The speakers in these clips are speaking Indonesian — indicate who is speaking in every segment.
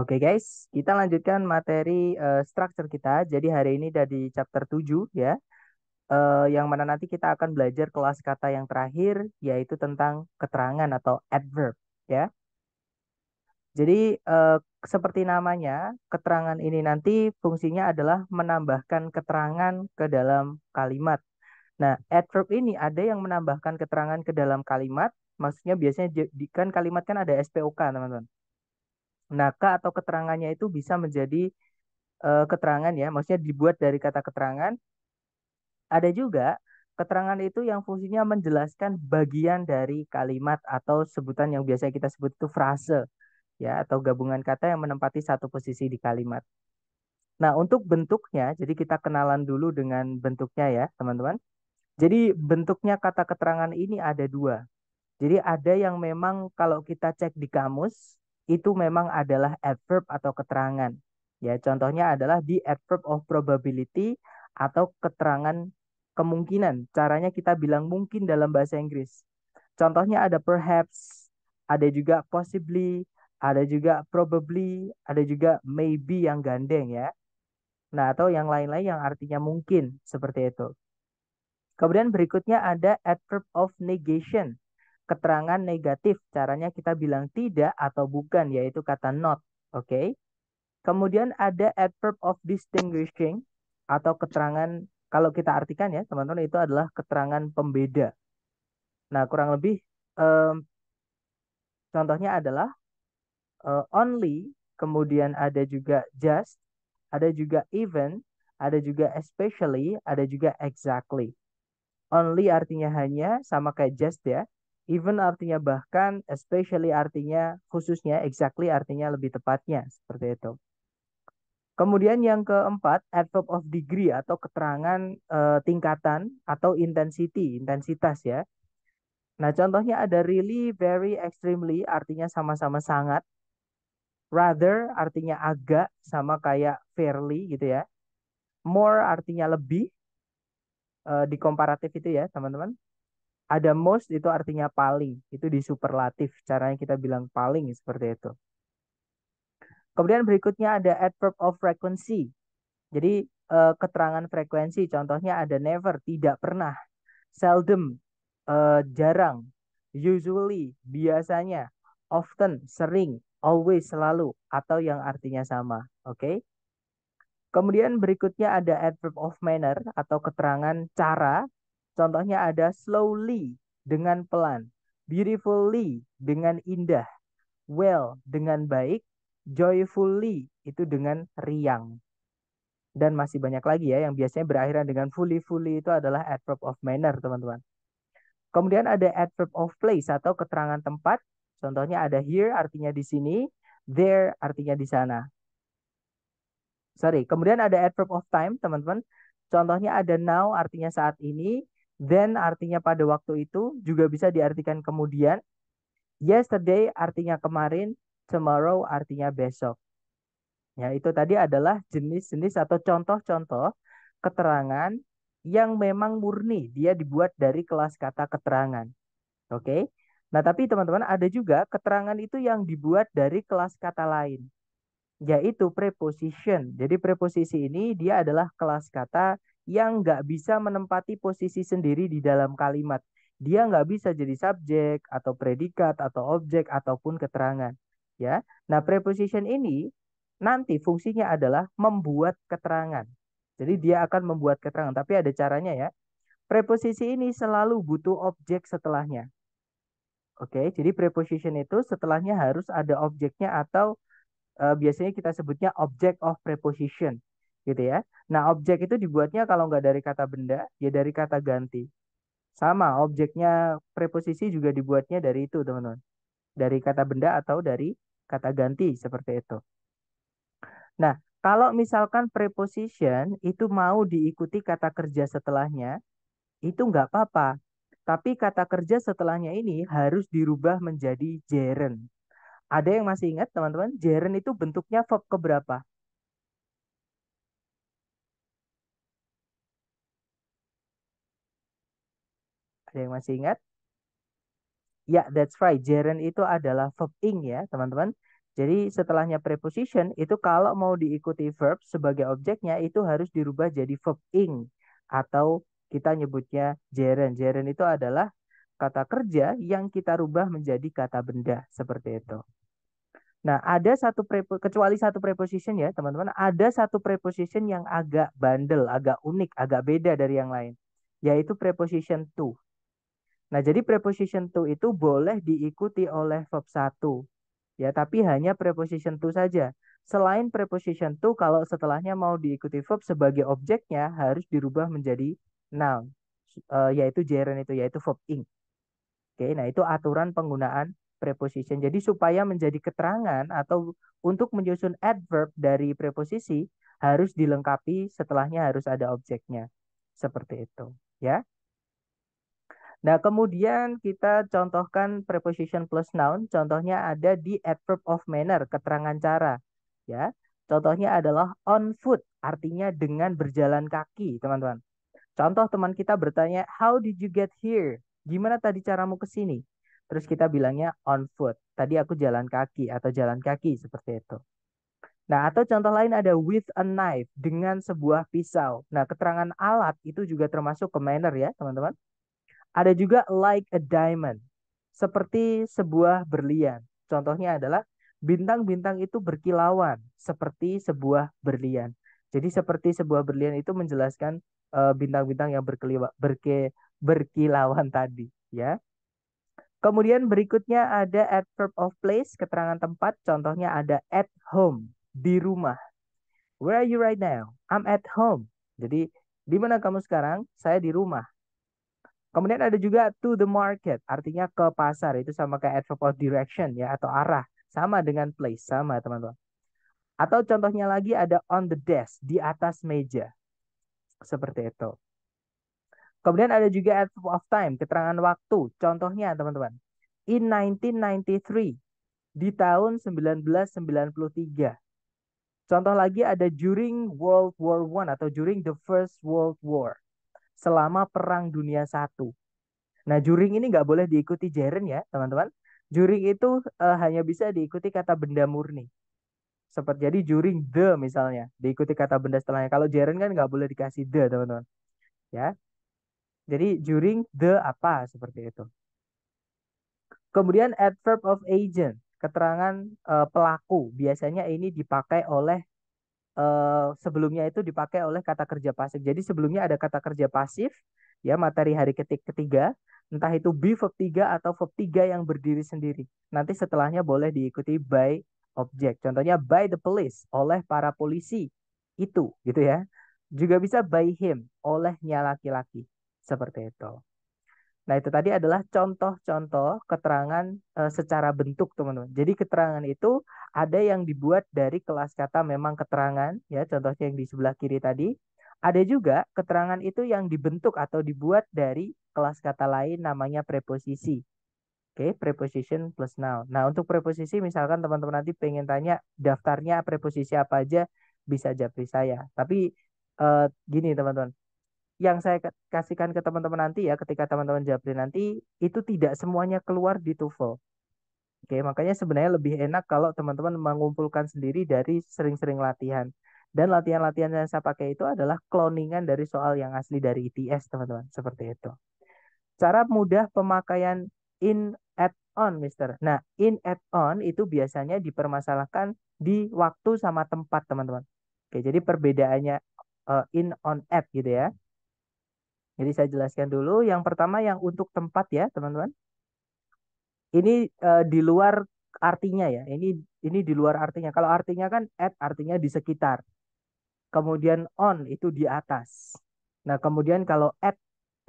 Speaker 1: Oke guys, kita lanjutkan materi uh, structure kita. Jadi hari ini dari chapter 7 ya. Uh, yang mana nanti kita akan belajar kelas kata yang terakhir yaitu tentang keterangan atau adverb ya. Jadi uh, seperti namanya, keterangan ini nanti fungsinya adalah menambahkan keterangan ke dalam kalimat. Nah, adverb ini ada yang menambahkan keterangan ke dalam kalimat, maksudnya biasanya kan kalimat kan ada SPOK, teman-teman. Naka atau keterangannya itu bisa menjadi uh, keterangan ya, maksudnya dibuat dari kata keterangan. Ada juga keterangan itu yang fungsinya menjelaskan bagian dari kalimat atau sebutan yang biasa kita sebut itu frase ya atau gabungan kata yang menempati satu posisi di kalimat. Nah, untuk bentuknya, jadi kita kenalan dulu dengan bentuknya ya, teman-teman. Jadi bentuknya kata keterangan ini ada dua. Jadi ada yang memang kalau kita cek di kamus, itu memang adalah adverb atau keterangan. Ya, contohnya adalah di adverb of probability atau keterangan kemungkinan. Caranya kita bilang mungkin dalam bahasa Inggris. Contohnya ada perhaps, ada juga possibly, ada juga probably, ada juga maybe yang gandeng ya. Nah, atau yang lain-lain yang artinya mungkin seperti itu. Kemudian berikutnya ada adverb of negation keterangan negatif. Caranya kita bilang tidak atau bukan, yaitu kata not. Oke. Okay? Kemudian ada adverb of distinguishing atau keterangan kalau kita artikan ya teman-teman itu adalah keterangan pembeda. Nah kurang lebih um, contohnya adalah uh, only, kemudian ada juga just, ada juga even, ada juga especially, ada juga exactly. Only artinya hanya sama kayak just ya even artinya bahkan, especially artinya khususnya, exactly artinya lebih tepatnya seperti itu. Kemudian yang keempat, adverb of degree atau keterangan uh, tingkatan atau intensity, intensitas ya. Nah, contohnya ada really, very, extremely artinya sama-sama sangat. Rather artinya agak sama kayak fairly gitu ya. More artinya lebih Uh, di komparatif itu ya, teman-teman ada most itu artinya paling. Itu di superlatif. Caranya kita bilang paling seperti itu. Kemudian berikutnya ada adverb of frequency. Jadi uh, keterangan frekuensi. Contohnya ada never, tidak pernah. Seldom, uh, jarang. Usually, biasanya. Often, sering. Always, selalu. Atau yang artinya sama. Oke. Okay? Kemudian berikutnya ada adverb of manner atau keterangan cara Contohnya ada slowly dengan pelan, beautifully dengan indah, well dengan baik, joyfully itu dengan riang. Dan masih banyak lagi ya yang biasanya berakhiran dengan fully fully itu adalah adverb of manner, teman-teman. Kemudian ada adverb of place atau keterangan tempat. Contohnya ada here artinya di sini, there artinya di sana. Sorry, kemudian ada adverb of time, teman-teman. Contohnya ada now artinya saat ini, Then artinya pada waktu itu juga bisa diartikan kemudian. Yesterday artinya kemarin, tomorrow artinya besok. Ya, itu tadi adalah jenis-jenis atau contoh-contoh keterangan yang memang murni dia dibuat dari kelas kata keterangan. Oke. Okay? Nah, tapi teman-teman ada juga keterangan itu yang dibuat dari kelas kata lain, yaitu preposition. Jadi preposisi ini dia adalah kelas kata yang nggak bisa menempati posisi sendiri di dalam kalimat. Dia nggak bisa jadi subjek atau predikat atau objek ataupun keterangan. Ya, nah preposition ini nanti fungsinya adalah membuat keterangan. Jadi dia akan membuat keterangan, tapi ada caranya ya. Preposisi ini selalu butuh objek setelahnya. Oke, jadi preposition itu setelahnya harus ada objeknya atau uh, biasanya kita sebutnya object of preposition gitu ya. Nah, objek itu dibuatnya kalau nggak dari kata benda, ya dari kata ganti. Sama, objeknya preposisi juga dibuatnya dari itu, teman-teman. Dari kata benda atau dari kata ganti, seperti itu. Nah, kalau misalkan preposition itu mau diikuti kata kerja setelahnya, itu nggak apa-apa. Tapi kata kerja setelahnya ini harus dirubah menjadi gerund. Ada yang masih ingat, teman-teman? Gerund itu bentuknya verb keberapa? Ada yang masih ingat? Ya, yeah, that's right. Gerund itu adalah verb ing ya, teman-teman. Jadi setelahnya preposition itu kalau mau diikuti verb sebagai objeknya itu harus dirubah jadi verb ing atau kita nyebutnya gerund. Gerund itu adalah kata kerja yang kita rubah menjadi kata benda seperti itu. Nah, ada satu prepo, kecuali satu preposition ya, teman-teman, ada satu preposition yang agak bandel, agak unik, agak beda dari yang lain, yaitu preposition to. Nah, jadi preposition to itu boleh diikuti oleh verb 1. Ya, tapi hanya preposition to saja. Selain preposition to, kalau setelahnya mau diikuti verb sebagai objeknya harus dirubah menjadi noun, eh, yaitu gerund itu, yaitu verb ing. Oke, nah itu aturan penggunaan preposition. Jadi supaya menjadi keterangan atau untuk menyusun adverb dari preposisi harus dilengkapi setelahnya harus ada objeknya. Seperti itu, ya. Nah, kemudian kita contohkan preposition plus noun. Contohnya ada di adverb of manner, keterangan cara. Ya, contohnya adalah on foot, artinya dengan berjalan kaki, teman-teman. Contoh teman kita bertanya, how did you get here? Gimana tadi caramu ke sini? Terus kita bilangnya on foot. Tadi aku jalan kaki atau jalan kaki seperti itu. Nah, atau contoh lain ada with a knife, dengan sebuah pisau. Nah, keterangan alat itu juga termasuk ke manner ya, teman-teman. Ada juga like a diamond, seperti sebuah berlian. Contohnya adalah bintang-bintang itu berkilauan seperti sebuah berlian. Jadi seperti sebuah berlian itu menjelaskan eh, bintang-bintang uh, yang berkeliwa, berke, berkilauan tadi, ya. Kemudian berikutnya ada adverb of place, keterangan tempat. Contohnya ada at home, di rumah. Where are you right now? I'm at home. Jadi, di mana kamu sekarang? Saya di rumah. Kemudian ada juga to the market, artinya ke pasar. Itu sama kayak adverb of direction ya atau arah. Sama dengan place, sama teman-teman. Atau contohnya lagi ada on the desk, di atas meja. Seperti itu. Kemudian ada juga adverb of time, keterangan waktu. Contohnya teman-teman, in 1993, di tahun 1993. Contoh lagi ada during World War One atau during the First World War selama Perang Dunia Satu. Nah, juring ini nggak boleh diikuti jaren ya, teman-teman. Juring itu uh, hanya bisa diikuti kata benda murni. Seperti jadi juring the misalnya, diikuti kata benda setelahnya. Kalau jaren kan nggak boleh dikasih the, teman-teman. Ya. Jadi juring the apa seperti itu. Kemudian adverb of agent, keterangan uh, pelaku. Biasanya ini dipakai oleh uh, sebelumnya itu dipakai oleh kata kerja pasif. Jadi sebelumnya ada kata kerja pasif ya materi hari ketik ketiga, entah itu be verb 3 atau verb 3 yang berdiri sendiri. Nanti setelahnya boleh diikuti by objek. Contohnya by the police, oleh para polisi. Itu gitu ya. Juga bisa by him, olehnya laki-laki. Seperti itu. Nah, itu tadi adalah contoh-contoh keterangan e, secara bentuk, teman-teman. Jadi keterangan itu ada yang dibuat dari kelas kata memang keterangan, ya, contohnya yang di sebelah kiri tadi. Ada juga keterangan itu yang dibentuk atau dibuat dari kelas kata lain namanya preposisi. Oke, okay, preposition plus noun. Nah, untuk preposisi misalkan teman-teman nanti pengen tanya daftarnya preposisi apa aja bisa japri saya. Tapi e, gini, teman-teman yang saya kasihkan ke teman-teman nanti ya ketika teman-teman japri nanti itu tidak semuanya keluar di TOEFL. Oke, makanya sebenarnya lebih enak kalau teman-teman mengumpulkan sendiri dari sering-sering latihan. Dan latihan-latihan yang saya pakai itu adalah cloningan dari soal yang asli dari ITS, teman-teman. Seperti itu. Cara mudah pemakaian in add on, Mister. Nah, in add on itu biasanya dipermasalahkan di waktu sama tempat, teman-teman. Oke, jadi perbedaannya eh, in on add gitu ya. Jadi saya jelaskan dulu. Yang pertama yang untuk tempat ya, teman-teman. Ini uh, di luar artinya ya. Ini ini di luar artinya. Kalau artinya kan at artinya di sekitar. Kemudian on itu di atas. Nah, kemudian kalau at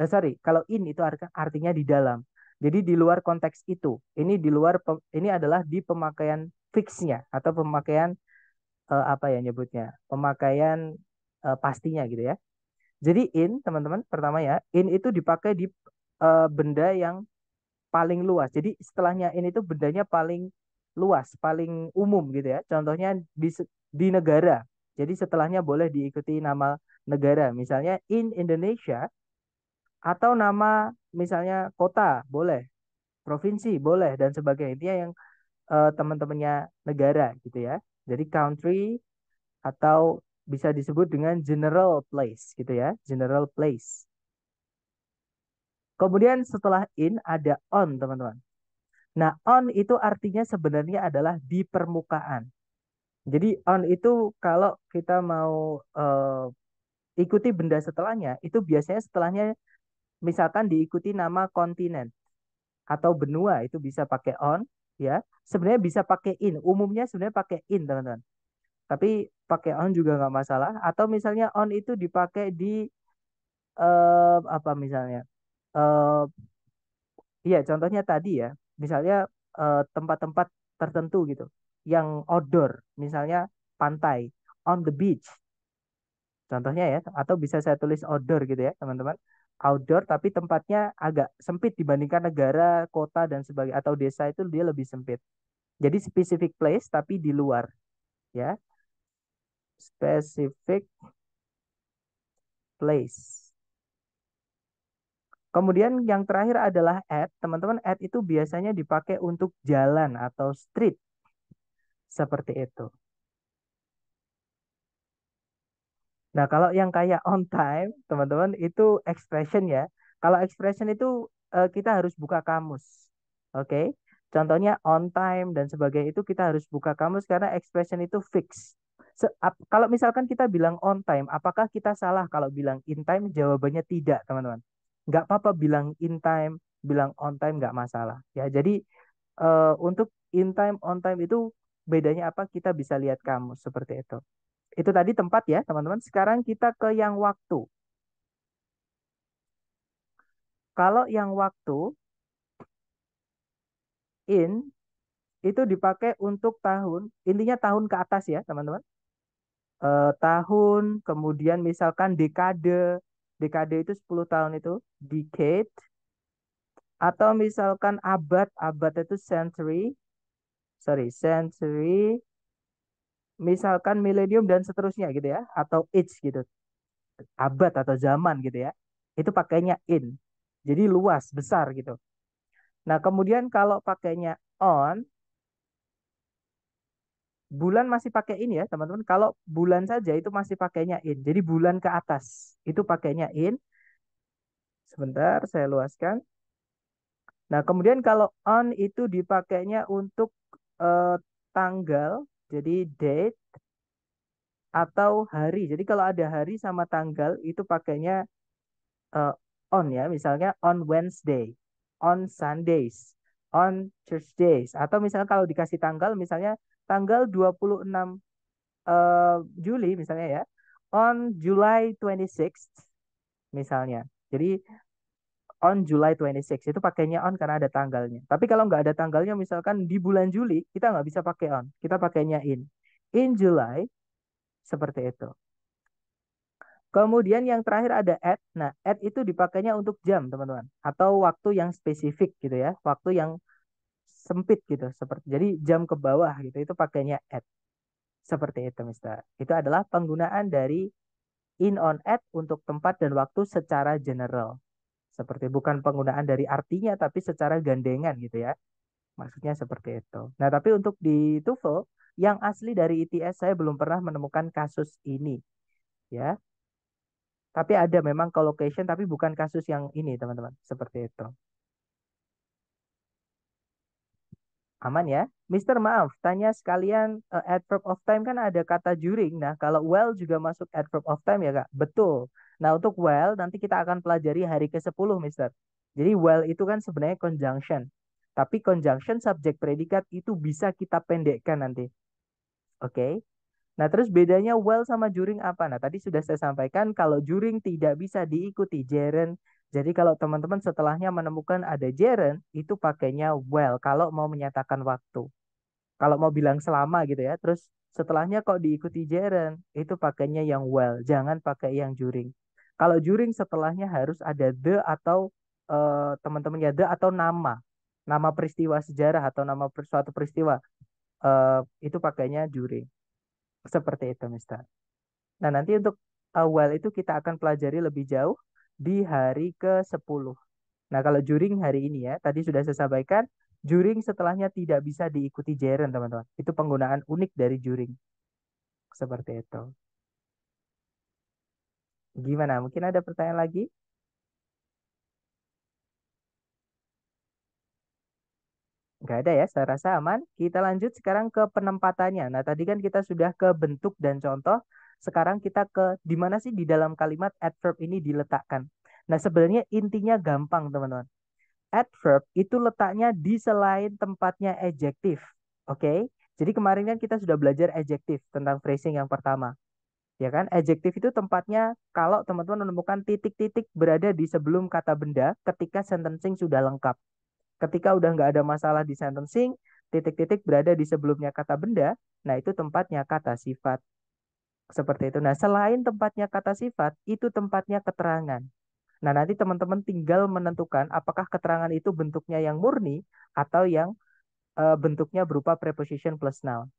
Speaker 1: eh, sorry, kalau in itu artinya di dalam. Jadi di luar konteks itu. Ini di luar ini adalah di pemakaian fixnya atau pemakaian uh, apa ya nyebutnya? Pemakaian uh, pastinya gitu ya. Jadi in teman-teman pertama ya, in itu dipakai di uh, benda yang paling luas. Jadi setelahnya in itu bendanya paling luas, paling umum gitu ya. Contohnya di di negara. Jadi setelahnya boleh diikuti nama negara. Misalnya in Indonesia atau nama misalnya kota boleh, provinsi boleh dan sebagainya. Intinya yang uh, teman-temannya negara gitu ya. Jadi country atau bisa disebut dengan general place gitu ya, general place. Kemudian setelah in ada on, teman-teman. Nah, on itu artinya sebenarnya adalah di permukaan. Jadi on itu kalau kita mau uh, ikuti benda setelahnya, itu biasanya setelahnya misalkan diikuti nama kontinen atau benua itu bisa pakai on ya. Sebenarnya bisa pakai in, umumnya sebenarnya pakai in, teman-teman. Tapi pakai on juga nggak masalah. Atau misalnya on itu dipakai di uh, apa misalnya? Uh, iya, contohnya tadi ya. Misalnya tempat eh, tempat-tempat tertentu gitu, yang outdoor, misalnya pantai, on the beach. Contohnya ya, atau bisa saya tulis outdoor gitu ya, teman-teman outdoor tapi tempatnya agak sempit dibandingkan negara, kota dan sebagainya atau desa itu dia lebih sempit. Jadi specific place tapi di luar. Ya specific place. Kemudian yang terakhir adalah at. Teman-teman, at itu biasanya dipakai untuk jalan atau street. Seperti itu. Nah, kalau yang kayak on time, teman-teman, itu expression ya. Kalau expression itu eh, kita harus buka kamus. Oke. Okay? Contohnya on time dan sebagainya itu kita harus buka kamus karena expression itu fix. Se kalau misalkan kita bilang on time, apakah kita salah kalau bilang in time? Jawabannya tidak, teman-teman. Nggak apa-apa bilang in time, bilang on time nggak masalah. Ya, jadi uh, untuk in time, on time itu bedanya apa? Kita bisa lihat kamu seperti itu. Itu tadi tempat ya, teman-teman. Sekarang kita ke yang waktu. Kalau yang waktu, in itu dipakai untuk tahun, intinya tahun ke atas ya, teman-teman eh, tahun, kemudian misalkan dekade. Dekade itu 10 tahun itu decade. Atau misalkan abad, abad itu century. Sorry, century. Misalkan milenium dan seterusnya gitu ya. Atau age gitu. Abad atau zaman gitu ya. Itu pakainya in. Jadi luas, besar gitu. Nah, kemudian kalau pakainya on, bulan masih pakai in ya teman-teman. Kalau bulan saja itu masih pakainya in. Jadi bulan ke atas itu pakainya in. Sebentar saya luaskan. Nah kemudian kalau on itu dipakainya untuk eh, tanggal. Jadi date atau hari. Jadi kalau ada hari sama tanggal itu pakainya eh, on ya. Misalnya on Wednesday, on Sundays, on Thursdays. Atau misalnya kalau dikasih tanggal misalnya tanggal 26 uh, eh, Juli misalnya ya, on July 26 misalnya. Jadi on July 26 itu pakainya on karena ada tanggalnya. Tapi kalau nggak ada tanggalnya misalkan di bulan Juli kita nggak bisa pakai on, kita pakainya in. In July seperti itu. Kemudian yang terakhir ada at. Nah, at itu dipakainya untuk jam, teman-teman, atau waktu yang spesifik gitu ya, waktu yang sempit gitu seperti jadi jam ke bawah gitu itu pakainya at seperti itu Mister itu adalah penggunaan dari in on at untuk tempat dan waktu secara general seperti bukan penggunaan dari artinya tapi secara gandengan gitu ya maksudnya seperti itu nah tapi untuk di TOEFL yang asli dari ITS saya belum pernah menemukan kasus ini ya tapi ada memang collocation tapi bukan kasus yang ini teman-teman seperti itu Aman ya? Mister, maaf, tanya sekalian uh, eh, adverb of time kan ada kata during. Nah, kalau well juga masuk adverb of time ya, Kak? Betul. Nah, untuk well nanti kita akan pelajari hari ke-10, Mister. Jadi well itu kan sebenarnya conjunction. Tapi conjunction subjek predikat itu bisa kita pendekkan nanti. Oke. Okay? Nah, terus bedanya well sama juring apa? Nah, tadi sudah saya sampaikan kalau juring tidak bisa diikuti gerund jadi kalau teman-teman setelahnya menemukan ada jaren itu pakainya well kalau mau menyatakan waktu. Kalau mau bilang selama gitu ya, terus setelahnya kok diikuti jaren itu pakainya yang well, jangan pakai yang juring Kalau juring setelahnya harus ada the atau teman eh, teman-teman ya the atau nama. Nama peristiwa sejarah atau nama suatu peristiwa. Uh, itu pakainya juring Seperti itu, Mister. Nah, nanti untuk uh, well itu kita akan pelajari lebih jauh di hari ke-10. Nah, kalau juring hari ini ya, tadi sudah saya sampaikan, juring setelahnya tidak bisa diikuti jaren, teman-teman. Itu penggunaan unik dari juring. Seperti itu. Gimana? Mungkin ada pertanyaan lagi? Gak ada ya, saya rasa aman. Kita lanjut sekarang ke penempatannya. Nah, tadi kan kita sudah ke bentuk dan contoh. Sekarang kita ke di mana sih di dalam kalimat adverb ini diletakkan. Nah, sebenarnya intinya gampang, teman-teman. Adverb itu letaknya di selain tempatnya adjektif. Oke? Okay? Jadi kemarin kan kita sudah belajar adjektif tentang phrasing yang pertama. Ya kan? Adjektif itu tempatnya kalau teman-teman menemukan titik-titik berada di sebelum kata benda ketika sentencing sudah lengkap. Ketika udah nggak ada masalah di sentencing, titik-titik berada di sebelumnya kata benda, nah itu tempatnya kata sifat. Seperti itu. Nah, selain tempatnya kata sifat, itu tempatnya keterangan. Nah, nanti teman-teman tinggal menentukan apakah keterangan itu bentuknya yang murni atau yang e, bentuknya berupa preposition plus noun.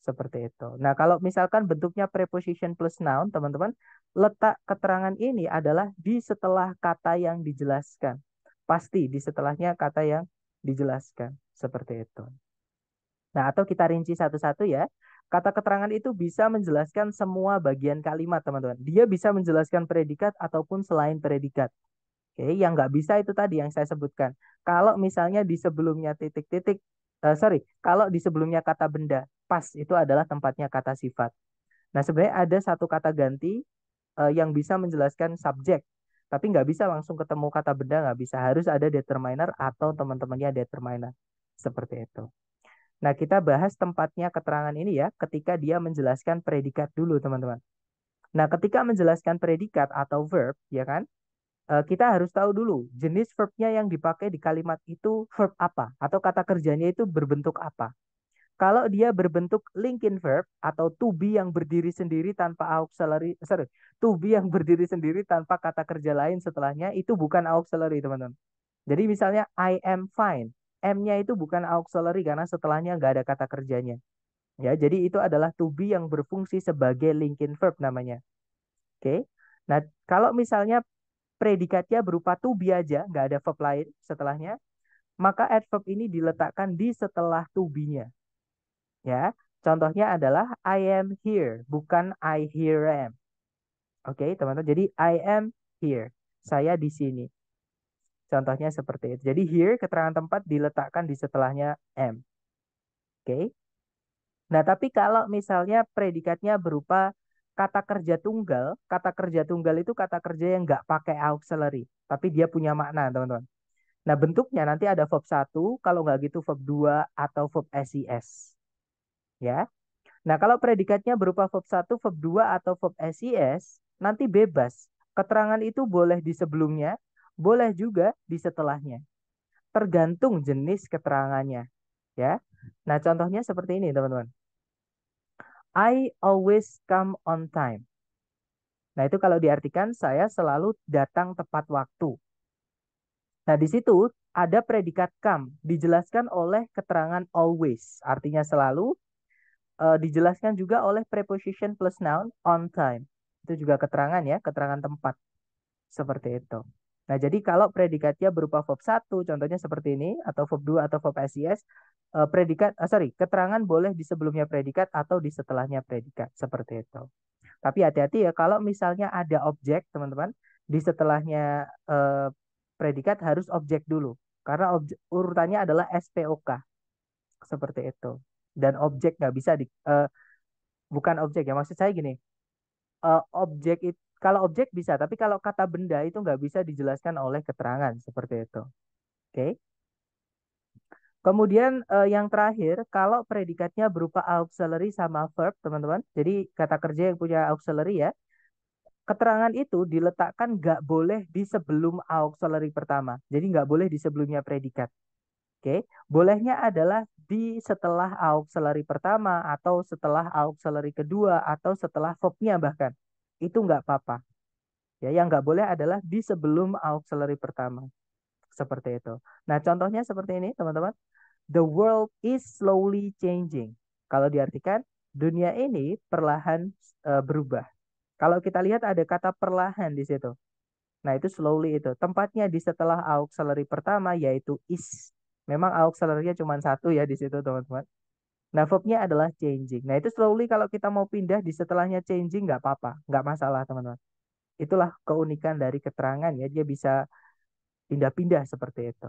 Speaker 1: Seperti itu. Nah, kalau misalkan bentuknya preposition plus noun, teman-teman, letak keterangan ini adalah di setelah kata yang dijelaskan. Pasti di setelahnya kata yang dijelaskan. Seperti itu. Nah, atau kita rinci satu-satu ya. Kata keterangan itu bisa menjelaskan semua bagian kalimat, teman-teman. Dia bisa menjelaskan predikat ataupun selain predikat. Oke, yang nggak bisa itu tadi yang saya sebutkan. Kalau misalnya di sebelumnya titik-titik, uh, sorry, kalau di sebelumnya kata benda, pas itu adalah tempatnya kata sifat. Nah, sebenarnya ada satu kata ganti uh, yang bisa menjelaskan subjek, tapi nggak bisa langsung ketemu kata benda, nggak bisa. Harus ada determiner atau teman-temannya determiner. Seperti itu. Nah, kita bahas tempatnya keterangan ini ya ketika dia menjelaskan predikat dulu, teman-teman. Nah, ketika menjelaskan predikat atau verb, ya kan? Eh, kita harus tahu dulu jenis verbnya yang dipakai di kalimat itu verb apa atau kata kerjanya itu berbentuk apa. Kalau dia berbentuk linking verb atau to be yang berdiri sendiri tanpa auxiliary, sorry, to be yang berdiri sendiri tanpa kata kerja lain setelahnya itu bukan auxiliary, teman-teman. Jadi misalnya I am fine M-nya itu bukan auxiliary karena setelahnya nggak ada kata kerjanya. Ya, jadi itu adalah to be yang berfungsi sebagai linking verb namanya. Oke. Okay? Nah, kalau misalnya predikatnya berupa to be aja, nggak ada verb lain setelahnya, maka adverb ini diletakkan di setelah to be-nya. Ya, contohnya adalah I am here, bukan I hear am. Oke, okay, teman-teman. Jadi I am here. Saya di sini. Contohnya seperti itu. Jadi here keterangan tempat diletakkan di setelahnya m Oke. Okay? Nah, tapi kalau misalnya predikatnya berupa kata kerja tunggal, kata kerja tunggal itu kata kerja yang nggak pakai auxiliary, tapi dia punya makna, teman-teman. Nah, bentuknya nanti ada verb 1, kalau nggak gitu verb 2 atau verb SES. Ya. Nah, kalau predikatnya berupa verb 1, verb 2 atau verb SES, nanti bebas. Keterangan itu boleh di sebelumnya, boleh juga di setelahnya. Tergantung jenis keterangannya, ya. Nah, contohnya seperti ini, teman-teman. I always come on time. Nah, itu kalau diartikan saya selalu datang tepat waktu. Nah, di situ ada predikat come dijelaskan oleh keterangan always, artinya selalu. uh, dijelaskan juga oleh preposition plus noun on time. Itu juga keterangan ya, keterangan tempat. Seperti itu. Nah, jadi kalau predikatnya berupa verb 1, contohnya seperti ini, atau verb 2 atau verb SIS, eh, predikat, ah, sorry, keterangan boleh di sebelumnya predikat atau di setelahnya predikat, seperti itu. Tapi hati-hati ya, kalau misalnya ada objek, teman-teman, di setelahnya eh, predikat harus objek dulu. Karena objek, urutannya adalah SPOK, seperti itu. Dan objek nggak bisa, di, eh, bukan objek ya, maksud saya gini, eh, objek itu, kalau objek bisa, tapi kalau kata benda itu nggak bisa dijelaskan oleh keterangan seperti itu. Oke. Okay? Kemudian eh, yang terakhir, kalau predikatnya berupa auxiliary sama verb, teman-teman. Jadi kata kerja yang punya auxiliary ya. Keterangan itu diletakkan nggak boleh di sebelum auxiliary pertama. Jadi nggak boleh di sebelumnya predikat. Oke, okay? bolehnya adalah di setelah auxiliary pertama atau setelah auxiliary kedua atau setelah verbnya bahkan itu nggak apa-apa. Ya, yang nggak boleh adalah di sebelum auxiliary pertama. Seperti itu. Nah, contohnya seperti ini, teman-teman. The world is slowly changing. Kalau diartikan, dunia ini perlahan uh, berubah. Kalau kita lihat ada kata perlahan di situ. Nah, itu slowly itu. Tempatnya di setelah auxiliary pertama yaitu is. Memang auxiliary-nya cuma satu ya di situ, teman-teman. Nah, verbnya adalah changing. Nah, itu slowly kalau kita mau pindah di setelahnya changing nggak apa-apa, nggak masalah teman-teman. Itulah keunikan dari keterangan ya, dia bisa pindah-pindah seperti itu.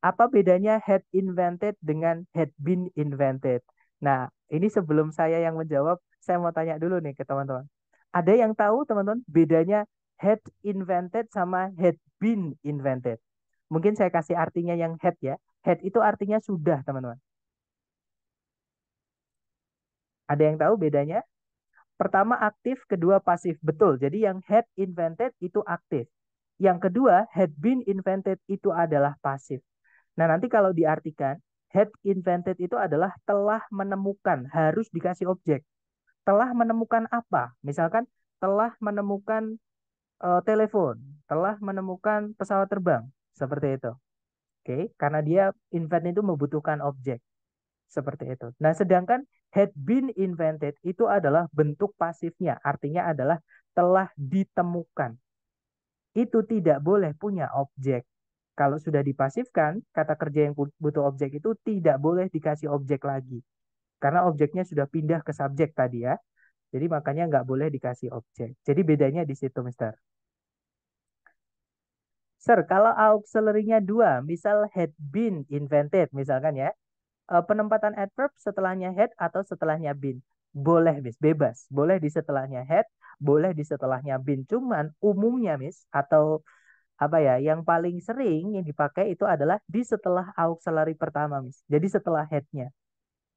Speaker 1: Apa bedanya had invented dengan had been invented? Nah, ini sebelum saya yang menjawab, saya mau tanya dulu nih ke teman-teman. Ada yang tahu teman-teman bedanya had invented sama had been invented? Mungkin saya kasih artinya yang had ya. Had itu artinya sudah teman-teman ada yang tahu bedanya? Pertama aktif, kedua pasif. Betul. Jadi yang had invented itu aktif. Yang kedua, had been invented itu adalah pasif. Nah, nanti kalau diartikan, had invented itu adalah telah menemukan, harus dikasih objek. Telah menemukan apa? Misalkan telah menemukan uh, telepon, telah menemukan pesawat terbang, seperti itu. Oke, okay? karena dia invent itu membutuhkan objek. Seperti itu. Nah, sedangkan had been invented itu adalah bentuk pasifnya, artinya adalah telah ditemukan. Itu tidak boleh punya objek. Kalau sudah dipasifkan, kata kerja yang butuh objek itu tidak boleh dikasih objek lagi. Karena objeknya sudah pindah ke subjek tadi ya. Jadi makanya nggak boleh dikasih objek. Jadi bedanya di situ, Mister. Sir, kalau auxiliary-nya dua, misal had been invented, misalkan ya, Eh, penempatan adverb setelahnya head atau setelahnya bin Boleh, Miss, bebas. Boleh di setelahnya head, boleh di setelahnya bin, Cuman umumnya, Miss, atau apa ya, yang paling sering yang dipakai itu adalah di setelah auxiliary pertama, Miss. Jadi setelah headnya.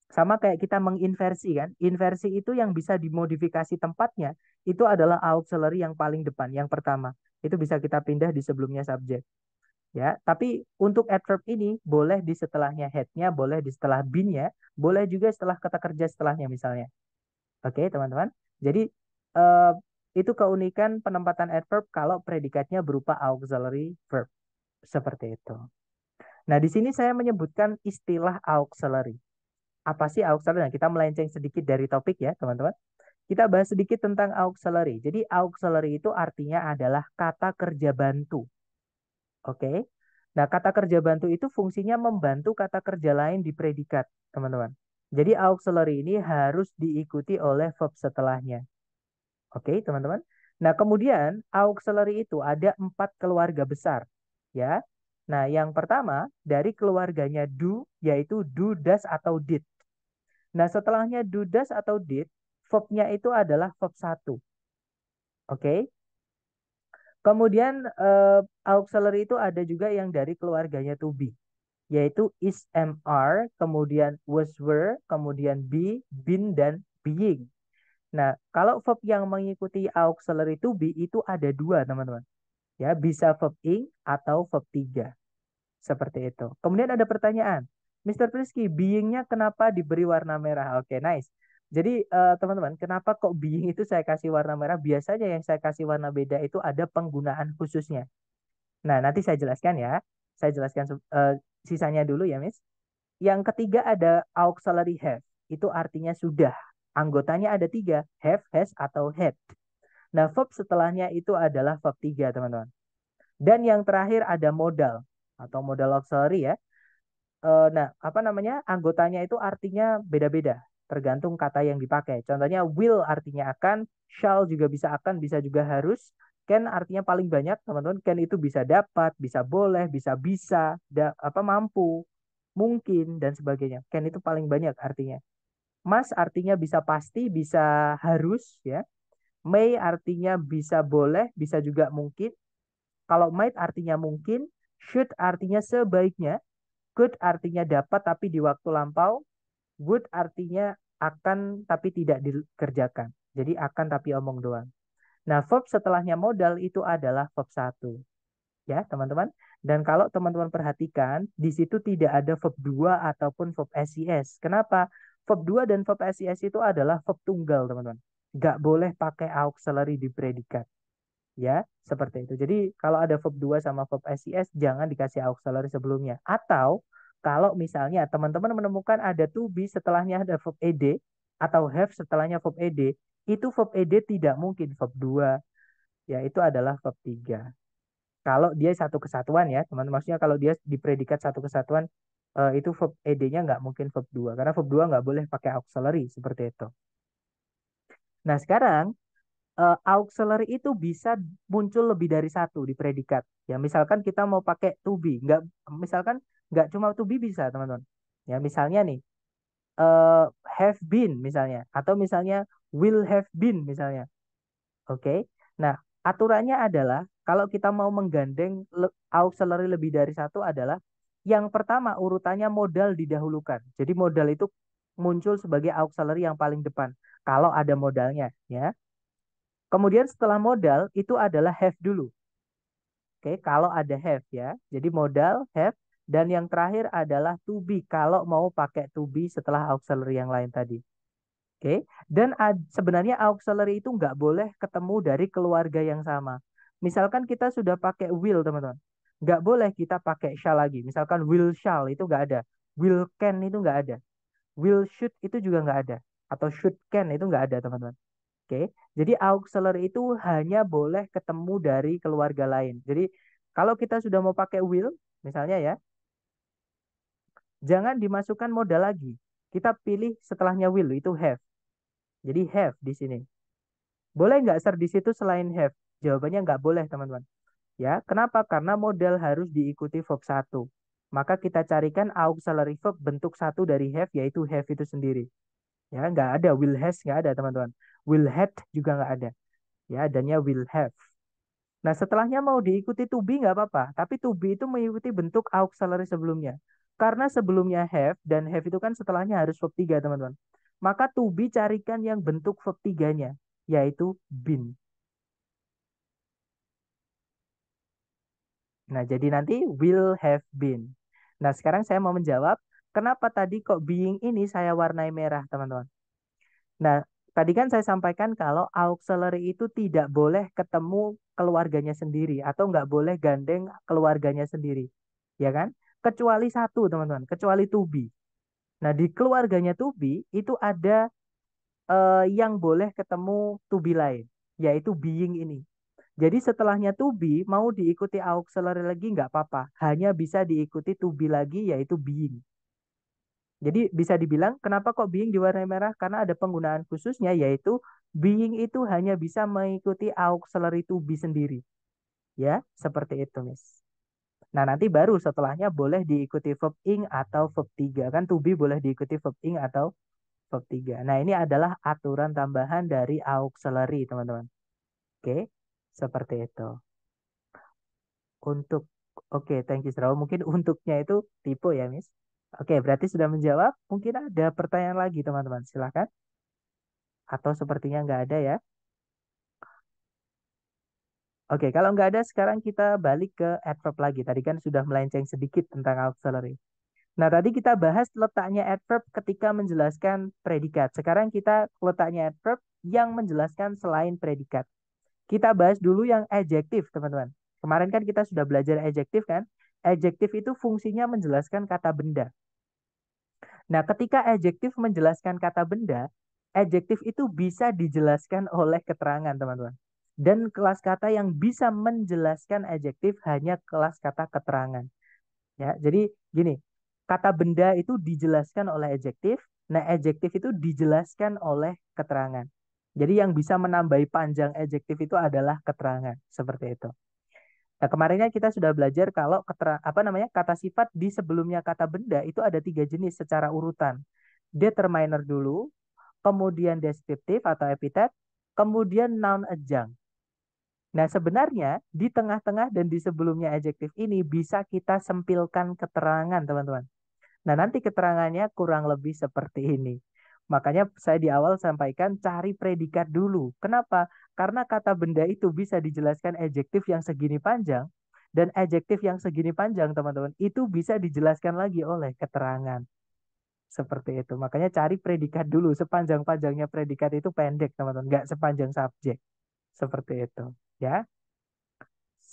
Speaker 1: Sama kayak kita menginversi kan. Inversi itu yang bisa dimodifikasi tempatnya, itu adalah auxiliary yang paling depan, yang pertama. Itu bisa kita pindah di sebelumnya subjek ya tapi untuk adverb ini boleh di setelahnya headnya boleh di setelah binnya boleh juga setelah kata kerja setelahnya misalnya oke okay, teman-teman jadi uh, itu keunikan penempatan adverb kalau predikatnya berupa auxiliary verb seperti itu nah di sini saya menyebutkan istilah auxiliary apa sih auxiliary nah, kita melenceng sedikit dari topik ya teman-teman kita bahas sedikit tentang auxiliary jadi auxiliary itu artinya adalah kata kerja bantu Oke. Nah, kata kerja bantu itu fungsinya membantu kata kerja lain di predikat, teman-teman. Jadi auxiliary ini harus diikuti oleh verb setelahnya. Oke, teman-teman. Nah, kemudian auxiliary itu ada empat keluarga besar, ya. Nah, yang pertama dari keluarganya do, yaitu do, does, atau did. Nah, setelahnya do, does, atau did, verbnya itu adalah verb satu. Oke, Kemudian uh, auxiliary itu ada juga yang dari keluarganya to be, yaitu is am, are, kemudian was were, kemudian be, been, dan being. Nah, kalau verb yang mengikuti auxiliary to be itu ada dua, teman-teman. Ya, bisa verb ing atau verb tiga. Seperti itu. Kemudian ada pertanyaan. Mr. Prisky, beingnya kenapa diberi warna merah? Oke, okay, nice. Jadi teman eh, teman-teman, kenapa kok being itu saya kasih warna merah? Biasanya yang saya kasih warna beda itu ada penggunaan khususnya. Nah, nanti saya jelaskan ya. Saya jelaskan uh, sisanya dulu ya, Miss. Yang ketiga ada auxiliary have. Itu artinya sudah. Anggotanya ada tiga, have, has, atau had. Nah, verb setelahnya itu adalah verb tiga, teman-teman. Dan yang terakhir ada modal atau modal auxiliary ya. Eh, nah, apa namanya? Anggotanya itu artinya beda-beda tergantung kata yang dipakai. Contohnya will artinya akan, shall juga bisa akan, bisa juga harus, can artinya paling banyak teman-teman. Can itu bisa dapat, bisa boleh, bisa bisa, da, apa mampu, mungkin dan sebagainya. Can itu paling banyak artinya. Mas artinya bisa pasti, bisa harus ya. May artinya bisa boleh, bisa juga mungkin. Kalau might artinya mungkin, should artinya sebaiknya, could artinya dapat tapi di waktu lampau, would artinya akan tapi tidak dikerjakan. Jadi akan tapi omong doang. Nah, verb setelahnya modal itu adalah verb satu, Ya, teman-teman. Dan kalau teman-teman perhatikan, di situ tidak ada verb dua ataupun verb SES. Kenapa? Verb dua dan verb SES itu adalah verb tunggal, teman-teman. Gak boleh pakai auxiliary di predikat. Ya, seperti itu. Jadi kalau ada verb dua sama verb SES, jangan dikasih auxiliary sebelumnya. Atau kalau misalnya teman-teman menemukan ada to be setelahnya ada verb ed atau have setelahnya verb ed, itu verb ed tidak mungkin verb 2, ya itu adalah verb 3. Kalau dia satu kesatuan ya, teman, teman maksudnya kalau dia di predikat satu kesatuan eh, itu verb ed-nya nggak mungkin verb 2 karena verb 2 nggak boleh pakai auxiliary seperti itu. Nah, sekarang uh, auxiliary itu bisa muncul lebih dari satu di predikat. Ya, misalkan kita mau pakai to be, nggak misalkan nggak cuma to be bisa teman-teman ya misalnya nih uh, have been misalnya atau misalnya will have been misalnya oke okay? nah aturannya adalah kalau kita mau menggandeng auxiliary lebih dari satu adalah yang pertama urutannya modal didahulukan jadi modal itu muncul sebagai auxiliary yang paling depan kalau ada modalnya ya kemudian setelah modal itu adalah have dulu oke okay? kalau ada have ya jadi modal have dan yang terakhir adalah to be kalau mau pakai to be setelah auxiliary yang lain tadi. Oke, okay? dan sebenarnya auxiliary itu nggak boleh ketemu dari keluarga yang sama. Misalkan kita sudah pakai will, teman-teman. Nggak boleh kita pakai shall lagi. Misalkan will shall itu nggak ada. Will can itu nggak ada. Will should itu juga nggak ada. Atau should can itu nggak ada, teman-teman. Oke, okay? jadi auxiliary itu hanya boleh ketemu dari keluarga lain. Jadi kalau kita sudah mau pakai will, misalnya ya, Jangan dimasukkan modal lagi. Kita pilih setelahnya will itu have. Jadi have di sini. Boleh nggak ser di situ selain have? Jawabannya nggak boleh teman-teman. Ya, kenapa? Karena modal harus diikuti verb satu Maka kita carikan auxiliary verb bentuk satu dari have yaitu have itu sendiri. Ya, nggak ada will has nggak ada teman-teman. Will had juga nggak ada. Ya, adanya will have. Nah, setelahnya mau diikuti to be nggak apa-apa, tapi to be itu mengikuti bentuk auxiliary sebelumnya. Karena sebelumnya have dan have itu kan setelahnya harus verb 3, teman-teman. Maka to be carikan yang bentuk verb 3-nya, yaitu been. Nah, jadi nanti will have been. Nah, sekarang saya mau menjawab, kenapa tadi kok being ini saya warnai merah, teman-teman? Nah, tadi kan saya sampaikan kalau auxiliary itu tidak boleh ketemu keluarganya sendiri atau nggak boleh gandeng keluarganya sendiri, ya kan? kecuali satu teman-teman, kecuali Tubi. Nah di keluarganya Tubi itu ada uh, yang boleh ketemu Tubi lain, yaitu Being ini. Jadi setelahnya Tubi mau diikuti auxiliary lagi nggak apa-apa, hanya bisa diikuti Tubi lagi yaitu Being. Jadi bisa dibilang kenapa kok Being diwarnai merah? Karena ada penggunaan khususnya yaitu Being itu hanya bisa mengikuti auxiliary Tubi sendiri. Ya, seperti itu, Miss. Nah, nanti baru setelahnya boleh diikuti verb ing atau verb tiga Kan to be boleh diikuti verb ing atau verb tiga Nah, ini adalah aturan tambahan dari auxiliary, teman-teman. Oke, seperti itu. Untuk, oke, thank you, Straw. Mungkin untuknya itu typo ya, Miss. Oke, berarti sudah menjawab. Mungkin ada pertanyaan lagi, teman-teman. Silahkan. Atau sepertinya nggak ada ya. Oke, kalau nggak ada sekarang kita balik ke adverb lagi. Tadi kan sudah melenceng sedikit tentang auxiliary. Nah, tadi kita bahas letaknya adverb ketika menjelaskan predikat. Sekarang kita letaknya adverb yang menjelaskan selain predikat. Kita bahas dulu yang adjektif, teman-teman. Kemarin kan kita sudah belajar adjektif kan? Adjektif itu fungsinya menjelaskan kata benda. Nah, ketika adjektif menjelaskan kata benda, adjektif itu bisa dijelaskan oleh keterangan, teman-teman dan kelas kata yang bisa menjelaskan adjektif hanya kelas kata keterangan. Ya, jadi gini, kata benda itu dijelaskan oleh adjektif, nah adjektif itu dijelaskan oleh keterangan. Jadi yang bisa menambahi panjang adjektif itu adalah keterangan, seperti itu. Nah, kemarinnya kan kita sudah belajar kalau keterang, apa namanya kata sifat di sebelumnya kata benda itu ada tiga jenis secara urutan. Determiner dulu, kemudian deskriptif atau epitet, kemudian noun adjunct. Nah, sebenarnya di tengah-tengah dan di sebelumnya adjektif ini bisa kita sempilkan keterangan, teman-teman. Nah, nanti keterangannya kurang lebih seperti ini. Makanya saya di awal sampaikan cari predikat dulu. Kenapa? Karena kata benda itu bisa dijelaskan adjektif yang segini panjang dan adjektif yang segini panjang, teman-teman, itu bisa dijelaskan lagi oleh keterangan. Seperti itu. Makanya cari predikat dulu. Sepanjang-panjangnya predikat itu pendek, teman-teman. Nggak sepanjang subjek. Seperti itu ya.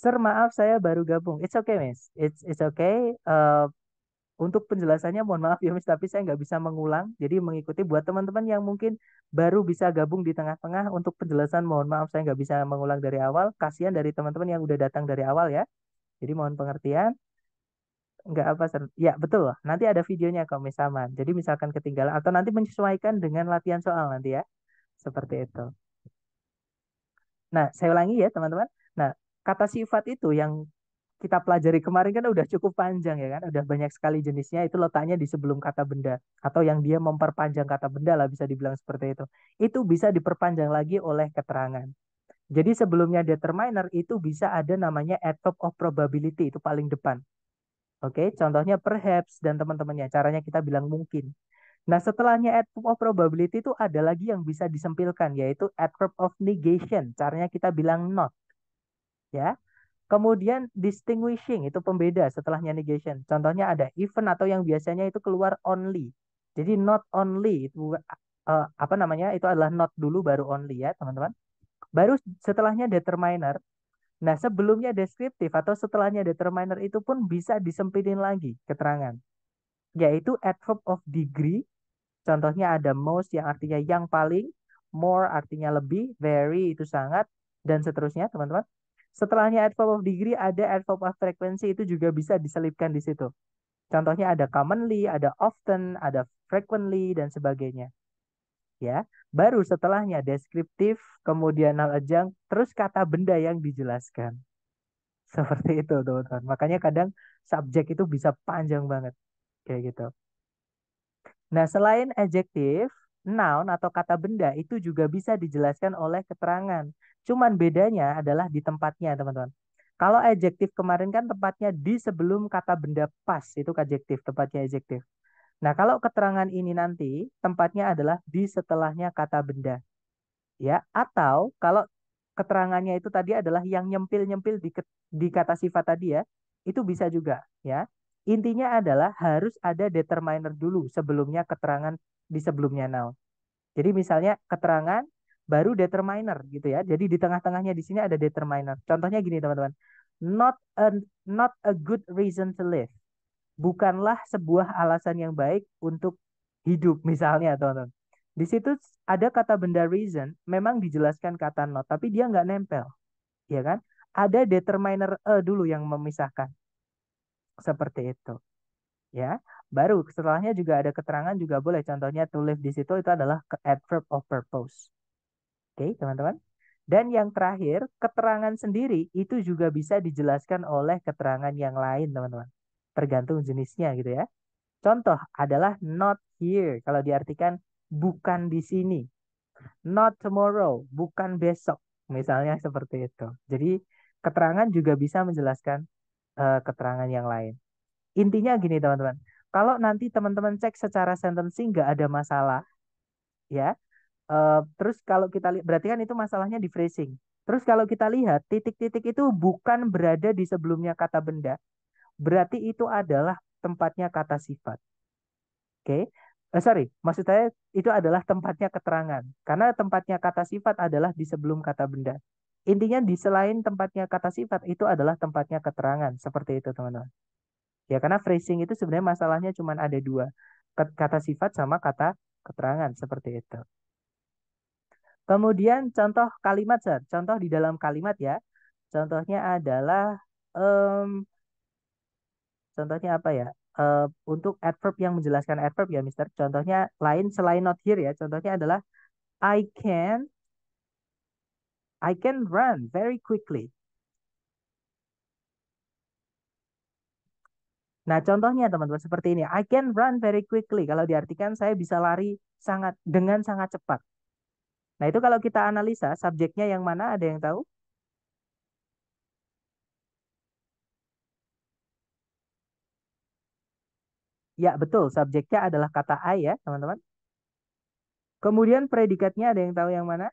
Speaker 1: Sir, maaf saya baru gabung. It's okay, Miss. It's it's okay. Uh, untuk penjelasannya mohon maaf ya Miss, tapi saya nggak bisa mengulang. Jadi mengikuti buat teman-teman yang mungkin baru bisa gabung di tengah-tengah untuk penjelasan mohon maaf saya nggak bisa mengulang dari awal. Kasihan dari teman-teman yang udah datang dari awal ya. Jadi mohon pengertian. Nggak apa, Sir. Ya, betul. Nanti ada videonya kok, Miss Aman. Jadi misalkan ketinggalan atau nanti menyesuaikan dengan latihan soal nanti ya. Seperti itu. Nah, saya ulangi ya teman-teman. Nah, kata sifat itu yang kita pelajari kemarin kan udah cukup panjang ya kan, udah banyak sekali jenisnya. Itu letaknya di sebelum kata benda atau yang dia memperpanjang kata benda lah bisa dibilang seperti itu. Itu bisa diperpanjang lagi oleh keterangan. Jadi sebelumnya determiner itu bisa ada namanya adverb of probability itu paling depan. Oke, contohnya perhaps dan teman-temannya. Caranya kita bilang mungkin. Nah, setelahnya adverb of probability itu ada lagi yang bisa disempilkan, yaitu adverb of negation. Caranya kita bilang not. Ya. Kemudian distinguishing, itu pembeda setelahnya negation. Contohnya ada even atau yang biasanya itu keluar only. Jadi not only, itu uh, apa namanya, itu adalah not dulu baru only ya teman-teman. Baru setelahnya determiner. Nah, sebelumnya deskriptif atau setelahnya determiner itu pun bisa disempilin lagi keterangan. Yaitu adverb of degree Contohnya ada most yang artinya yang paling, more artinya lebih, very itu sangat, dan seterusnya teman-teman. Setelahnya adverb of degree ada adverb of frequency itu juga bisa diselipkan di situ. Contohnya ada commonly, ada often, ada frequently, dan sebagainya. Ya, baru setelahnya deskriptif, kemudian hal ajang, terus kata benda yang dijelaskan. Seperti itu, teman-teman. Makanya kadang subjek itu bisa panjang banget. Kayak gitu. Nah, selain adjektif, noun atau kata benda itu juga bisa dijelaskan oleh keterangan. Cuman bedanya adalah di tempatnya, teman-teman. Kalau adjektif kemarin kan tempatnya di sebelum kata benda pas, itu adjektif, tempatnya adjektif. Nah, kalau keterangan ini nanti tempatnya adalah di setelahnya kata benda. Ya, atau kalau keterangannya itu tadi adalah yang nyempil-nyempil di, di kata sifat tadi ya, itu bisa juga ya. Intinya adalah harus ada determiner dulu sebelumnya keterangan di sebelumnya now Jadi misalnya keterangan baru determiner gitu ya. Jadi di tengah-tengahnya di sini ada determiner. Contohnya gini teman-teman. Not a not a good reason to live. Bukanlah sebuah alasan yang baik untuk hidup misalnya teman-teman. Di situ ada kata benda reason, memang dijelaskan kata not, tapi dia nggak nempel. Ya kan? Ada determiner a eh, dulu yang memisahkan. Seperti itu. Ya. Baru setelahnya juga ada keterangan juga boleh. Contohnya to live di situ itu adalah adverb of purpose. Oke, teman-teman. Dan yang terakhir, keterangan sendiri itu juga bisa dijelaskan oleh keterangan yang lain, teman-teman. Tergantung jenisnya gitu ya. Contoh adalah not here. Kalau diartikan bukan di sini. Not tomorrow, bukan besok. Misalnya seperti itu. Jadi keterangan juga bisa menjelaskan uh, keterangan yang lain. Intinya gini teman-teman, kalau nanti teman-teman cek secara sentencing nggak ada masalah, ya. Uh, terus kalau kita lihat, berarti kan itu masalahnya di phrasing. Terus kalau kita lihat titik-titik itu bukan berada di sebelumnya kata benda, berarti itu adalah tempatnya kata sifat. Oke, okay? uh, eh, sorry, maksud saya itu adalah tempatnya keterangan, karena tempatnya kata sifat adalah di sebelum kata benda. Intinya di selain tempatnya kata sifat itu adalah tempatnya keterangan. Seperti itu teman-teman. Ya karena phrasing itu sebenarnya masalahnya cuma ada dua. Kata sifat sama kata keterangan. Seperti itu. Kemudian contoh kalimat, Sir. Contoh di dalam kalimat ya. Contohnya adalah... Um, contohnya apa ya? uh, untuk adverb yang menjelaskan adverb ya Mister. Contohnya lain selain not here ya. Contohnya adalah I can I can run very quickly. Nah, contohnya teman-teman seperti ini. I can run very quickly. Kalau diartikan saya bisa lari sangat dengan sangat cepat. Nah, itu kalau kita analisa subjeknya yang mana ada yang tahu? Ya, betul. Subjeknya adalah kata I ya, teman-teman. Kemudian predikatnya ada yang tahu yang mana?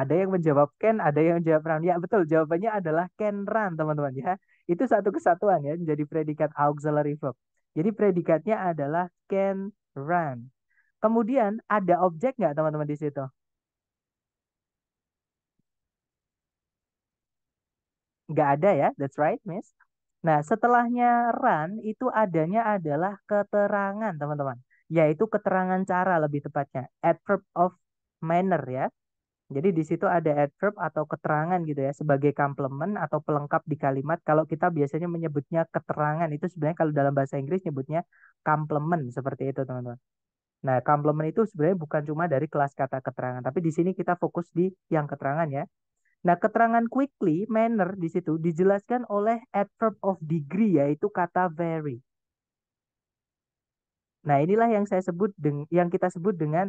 Speaker 1: ada yang menjawab Ken, ada yang menjawab Ran. Ya betul, jawabannya adalah Ken Ran teman-teman ya. Itu satu kesatuan ya, menjadi predikat auxiliary verb. Jadi predikatnya adalah Ken Ran. Kemudian ada objek nggak teman-teman di situ? Nggak ada ya, that's right miss. Nah setelahnya Ran itu adanya adalah keterangan teman-teman. Yaitu keterangan cara lebih tepatnya. Adverb of manner ya jadi di situ ada adverb atau keterangan gitu ya sebagai komplement atau pelengkap di kalimat. Kalau kita biasanya menyebutnya keterangan itu sebenarnya kalau dalam bahasa Inggris nyebutnya complement seperti itu teman-teman. Nah complement itu sebenarnya bukan cuma dari kelas kata keterangan, tapi di sini kita fokus di yang keterangan ya. Nah keterangan quickly manner di situ dijelaskan oleh adverb of degree yaitu kata very. Nah inilah yang saya sebut yang kita sebut dengan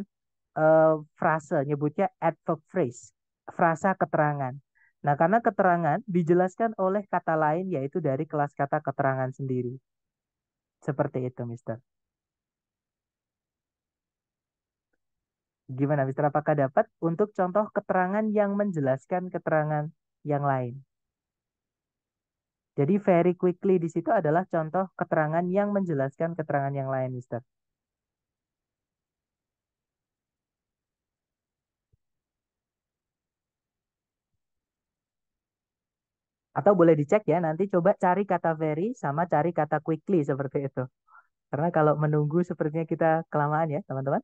Speaker 1: uh, frase, nyebutnya adverb phrase, frasa keterangan. Nah, karena keterangan dijelaskan oleh kata lain yaitu dari kelas kata keterangan sendiri. Seperti itu, Mister. Gimana, Mister? Apakah dapat untuk contoh keterangan yang menjelaskan keterangan yang lain? Jadi very quickly di situ adalah contoh keterangan yang menjelaskan keterangan yang lain, Mister. Atau boleh dicek ya, nanti coba cari kata very sama cari kata quickly seperti itu. Karena kalau menunggu sepertinya kita kelamaan ya, teman-teman.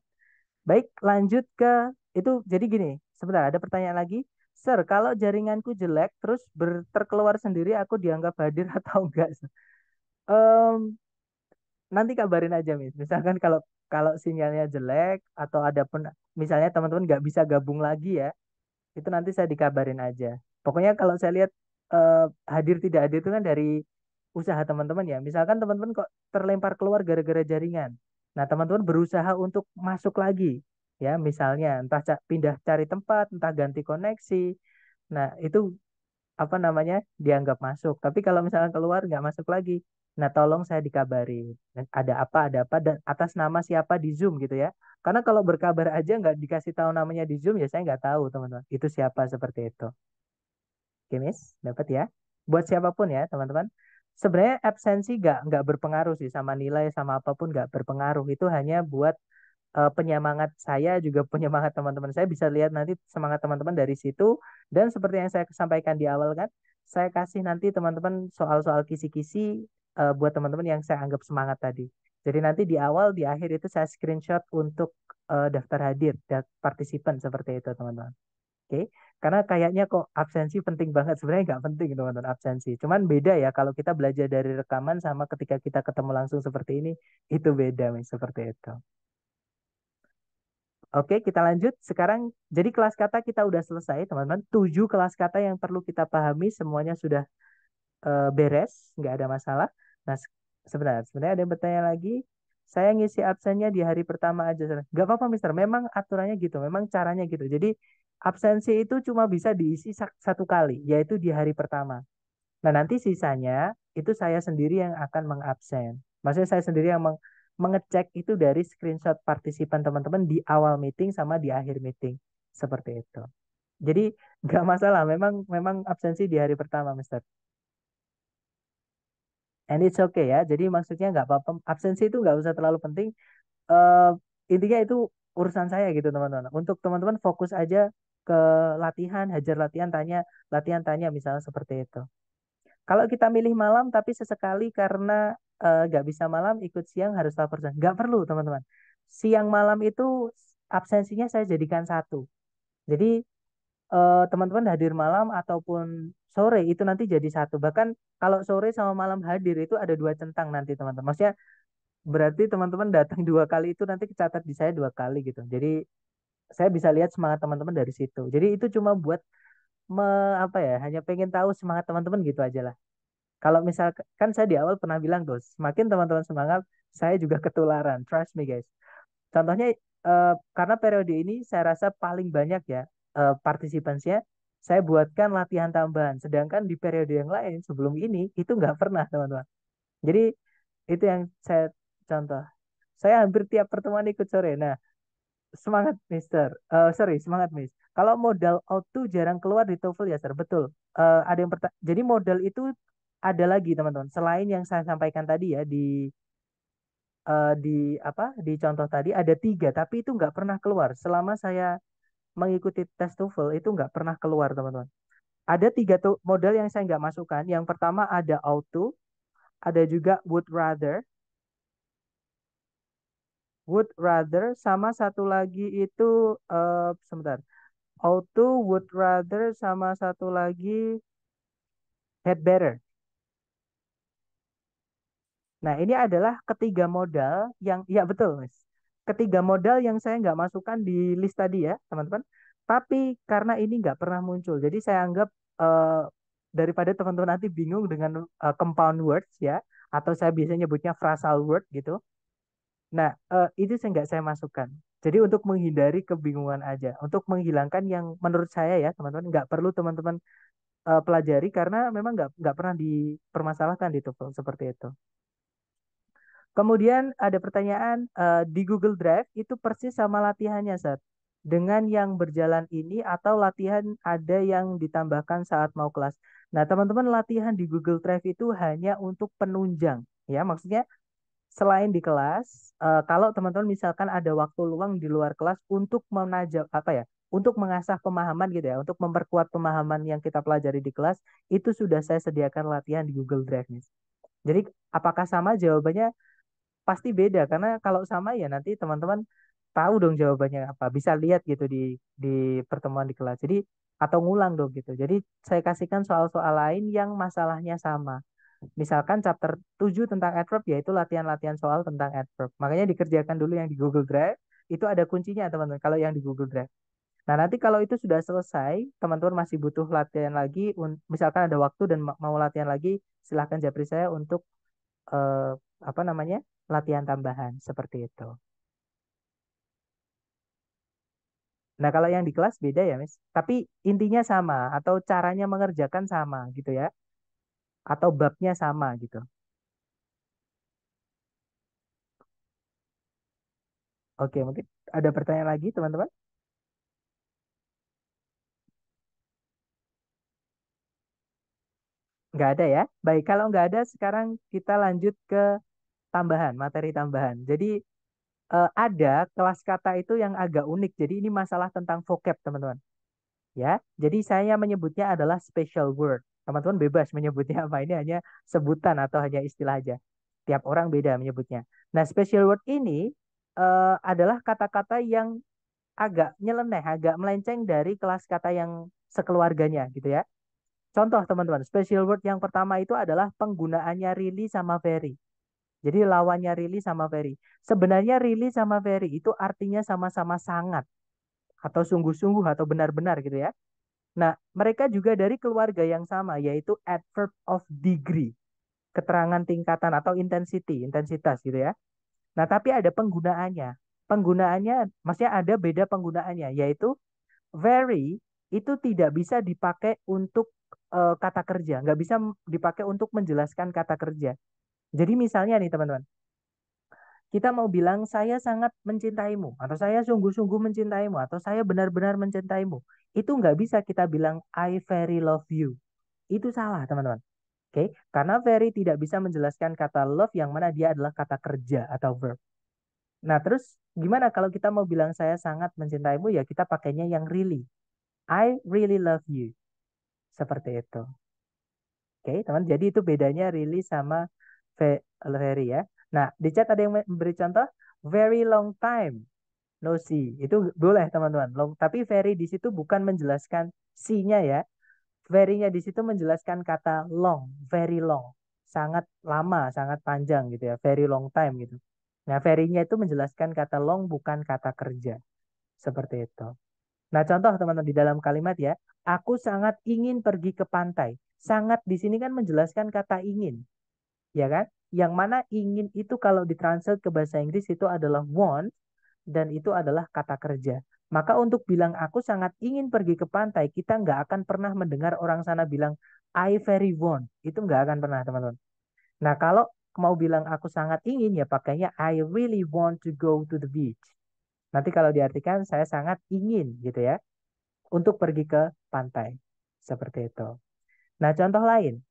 Speaker 1: Baik, lanjut ke itu jadi gini, sebentar ada pertanyaan lagi. Sir, kalau jaringanku jelek terus berterkeluar sendiri aku dianggap hadir atau enggak? Sir? Um, nanti kabarin aja, Mis. Misalkan kalau kalau sinyalnya jelek atau ada pun misalnya teman-teman nggak bisa gabung lagi ya, itu nanti saya dikabarin aja. Pokoknya kalau saya lihat uh, hadir tidak hadir itu kan dari usaha teman-teman ya. Misalkan teman-teman kok terlempar keluar gara-gara jaringan. Nah, teman-teman berusaha untuk masuk lagi ya, misalnya entah pindah cari tempat, entah ganti koneksi. Nah, itu apa namanya? dianggap masuk. Tapi kalau misalkan keluar nggak masuk lagi, nah tolong saya dikabari. Ada apa, ada apa dan atas nama siapa di Zoom gitu ya. Karena kalau berkabar aja nggak dikasih tahu namanya di Zoom ya saya nggak tahu, teman-teman. Itu siapa seperti itu. Kimis, dapat ya. Buat siapapun ya, teman-teman. Sebenarnya absensi nggak nggak berpengaruh sih sama nilai sama apapun nggak berpengaruh. Itu hanya buat eh, penyemangat saya juga penyemangat teman-teman saya bisa lihat nanti semangat teman-teman dari situ dan seperti yang saya sampaikan di awal kan, saya kasih nanti teman-teman soal-soal kisi-kisi uh, buat teman-teman yang saya anggap semangat tadi. Jadi nanti di awal di akhir itu saya screenshot untuk uh, daftar hadir dan partisipan seperti itu teman-teman. Oke. Okay karena kayaknya kok absensi penting banget sebenarnya nggak penting teman-teman absensi cuman beda ya kalau kita belajar dari rekaman sama ketika kita ketemu langsung seperti ini itu beda nih seperti itu Oke, kita lanjut. Sekarang, jadi kelas kata kita udah selesai, teman-teman. Tujuh kelas kata yang perlu kita pahami, semuanya sudah uh, beres, nggak ada masalah. Nah, sebenarnya, sebenarnya ada yang bertanya lagi. Saya ngisi absennya di hari pertama aja. Nggak apa-apa, Mister. Memang aturannya gitu, memang caranya gitu. Jadi, Absensi itu cuma bisa diisi satu kali, yaitu di hari pertama. Nah, nanti sisanya itu saya sendiri yang akan mengabsen. Maksudnya saya sendiri yang mengecek itu dari screenshot partisipan teman-teman di awal meeting sama di akhir meeting. Seperti itu. Jadi nggak masalah, memang memang absensi di hari pertama, Mister. And it's okay ya. Jadi maksudnya nggak apa-apa. Absensi itu nggak usah terlalu penting. Uh, intinya itu urusan saya gitu teman-teman. Untuk teman-teman fokus aja ke latihan, hajar latihan, tanya, latihan tanya misalnya seperti itu. Kalau kita milih malam tapi sesekali karena eh, nggak uh, bisa malam ikut siang harus lapor siang. Nggak perlu teman-teman. Siang malam itu absensinya saya jadikan satu. Jadi eh, teman-teman hadir malam ataupun sore itu nanti jadi satu. Bahkan kalau sore sama malam hadir itu ada dua centang nanti teman-teman. Maksudnya berarti teman-teman datang dua kali itu nanti kecatat di saya dua kali gitu. Jadi saya bisa lihat semangat teman-teman dari situ. Jadi itu cuma buat me, apa ya, hanya pengen tahu semangat teman-teman gitu aja lah. Kalau misalkan kan saya di awal pernah bilang tuh, semakin teman-teman semangat, saya juga ketularan. Trust me guys. Contohnya eh, karena periode ini saya rasa paling banyak ya eh, saya buatkan latihan tambahan. Sedangkan di periode yang lain sebelum ini itu nggak pernah teman-teman. Jadi itu yang saya contoh. Saya hampir tiap pertemuan ikut sore. Nah, semangat Mister. Uh, sorry, semangat Miss. Kalau modal auto jarang keluar di TOEFL ya, Sir. Betul. Uh, ada yang jadi modal itu ada lagi, teman-teman. Selain yang saya sampaikan tadi ya di uh, di apa? di contoh tadi ada tiga, tapi itu nggak pernah keluar. Selama saya mengikuti tes TOEFL itu nggak pernah keluar, teman-teman. Ada tiga modal yang saya nggak masukkan. Yang pertama ada auto, ada juga would rather, would rather sama satu lagi itu uh, sebentar. to would rather sama satu lagi had better. Nah, ini adalah ketiga modal yang ya betul, Mas. Ketiga modal yang saya nggak masukkan di list tadi ya, teman-teman. Tapi karena ini nggak pernah muncul, jadi saya anggap uh, daripada teman-teman nanti bingung dengan uh, compound words ya, atau saya biasanya nyebutnya phrasal word gitu. Nah, uh, itu saya nggak saya masukkan. Jadi untuk menghindari kebingungan aja, untuk menghilangkan yang menurut saya ya teman-teman, nggak perlu teman-teman, uh, pelajari karena memang nggak nggak pernah dipermasalahkan di TOEFL, seperti itu. Kemudian ada pertanyaan, uh, di Google Drive itu persis sama latihannya, saat dengan yang berjalan ini atau latihan ada yang ditambahkan saat mau kelas? Nah, teman-teman latihan di Google Drive itu hanya untuk penunjang, ya maksudnya selain di kelas, uh, kalau teman-teman misalkan ada waktu luang di luar kelas untuk menajam apa ya, untuk mengasah pemahaman gitu ya, untuk memperkuat pemahaman yang kita pelajari di kelas, itu sudah saya sediakan latihan di Google Drive nih. Jadi apakah sama jawabannya? Pasti beda karena kalau sama ya nanti teman-teman tahu dong jawabannya apa, bisa lihat gitu di di pertemuan di kelas. Jadi atau ngulang dong gitu. Jadi saya kasihkan soal-soal lain yang masalahnya sama. Misalkan chapter 7 tentang adverb yaitu latihan-latihan soal tentang adverb. Makanya dikerjakan dulu yang di Google Drive, itu ada kuncinya teman-teman kalau yang di Google Drive. Nah, nanti kalau itu sudah selesai, teman-teman masih butuh latihan lagi, misalkan ada waktu dan mau latihan lagi, silahkan japri saya untuk eh, apa namanya latihan tambahan seperti itu. Nah, kalau yang di kelas beda ya, Miss. Tapi intinya sama atau caranya mengerjakan sama gitu ya atau babnya sama gitu? Oke, mungkin ada pertanyaan lagi teman-teman? Nggak ada ya? Baik, kalau nggak ada sekarang kita lanjut ke tambahan, materi tambahan. Jadi eh, ada kelas kata itu yang agak unik. Jadi ini masalah tentang vocab teman-teman. Ya, jadi saya menyebutnya adalah special word teman-teman bebas menyebutnya apa ini hanya sebutan atau hanya istilah aja tiap orang beda menyebutnya nah special word ini uh, adalah kata-kata yang agak nyeleneh agak melenceng dari kelas kata yang sekeluarganya gitu ya contoh teman-teman special word yang pertama itu adalah penggunaannya really sama very jadi lawannya really sama very sebenarnya really sama very itu artinya sama-sama sangat atau sungguh-sungguh atau benar-benar gitu ya Nah, mereka juga dari keluarga yang sama, yaitu adverb of degree, keterangan tingkatan atau intensity, intensitas gitu ya. Nah, tapi ada penggunaannya. Penggunaannya, maksudnya ada beda penggunaannya, yaitu very itu tidak bisa dipakai untuk uh, kata kerja, nggak bisa dipakai untuk menjelaskan kata kerja. Jadi misalnya nih teman-teman, kita mau bilang saya sangat mencintaimu atau saya sungguh-sungguh mencintaimu atau saya benar-benar mencintaimu itu nggak bisa kita bilang I very love you itu salah teman-teman oke okay? karena very tidak bisa menjelaskan kata love yang mana dia adalah kata kerja atau verb nah terus gimana kalau kita mau bilang saya sangat mencintaimu ya kita pakainya yang really I really love you seperti itu oke okay, teman jadi itu bedanya really sama very ya Nah, di chat ada yang beri contoh very long time no see. Itu boleh teman-teman. Long tapi very di situ bukan menjelaskan see-nya ya. Very-nya di situ menjelaskan kata long, very long. Sangat lama, sangat panjang gitu ya. Very long time gitu. Nah, very-nya itu menjelaskan kata long bukan kata kerja. Seperti itu. Nah, contoh teman-teman di dalam kalimat ya, aku sangat ingin pergi ke pantai. Sangat di sini kan menjelaskan kata ingin. Ya kan? yang mana ingin itu kalau ditranslate ke bahasa Inggris itu adalah want dan itu adalah kata kerja. Maka untuk bilang aku sangat ingin pergi ke pantai, kita nggak akan pernah mendengar orang sana bilang I very want. Itu nggak akan pernah teman-teman. Nah kalau mau bilang aku sangat ingin ya pakainya I really want to go to the beach. Nanti kalau diartikan saya sangat ingin gitu ya untuk pergi ke pantai. Seperti itu. Nah contoh lain.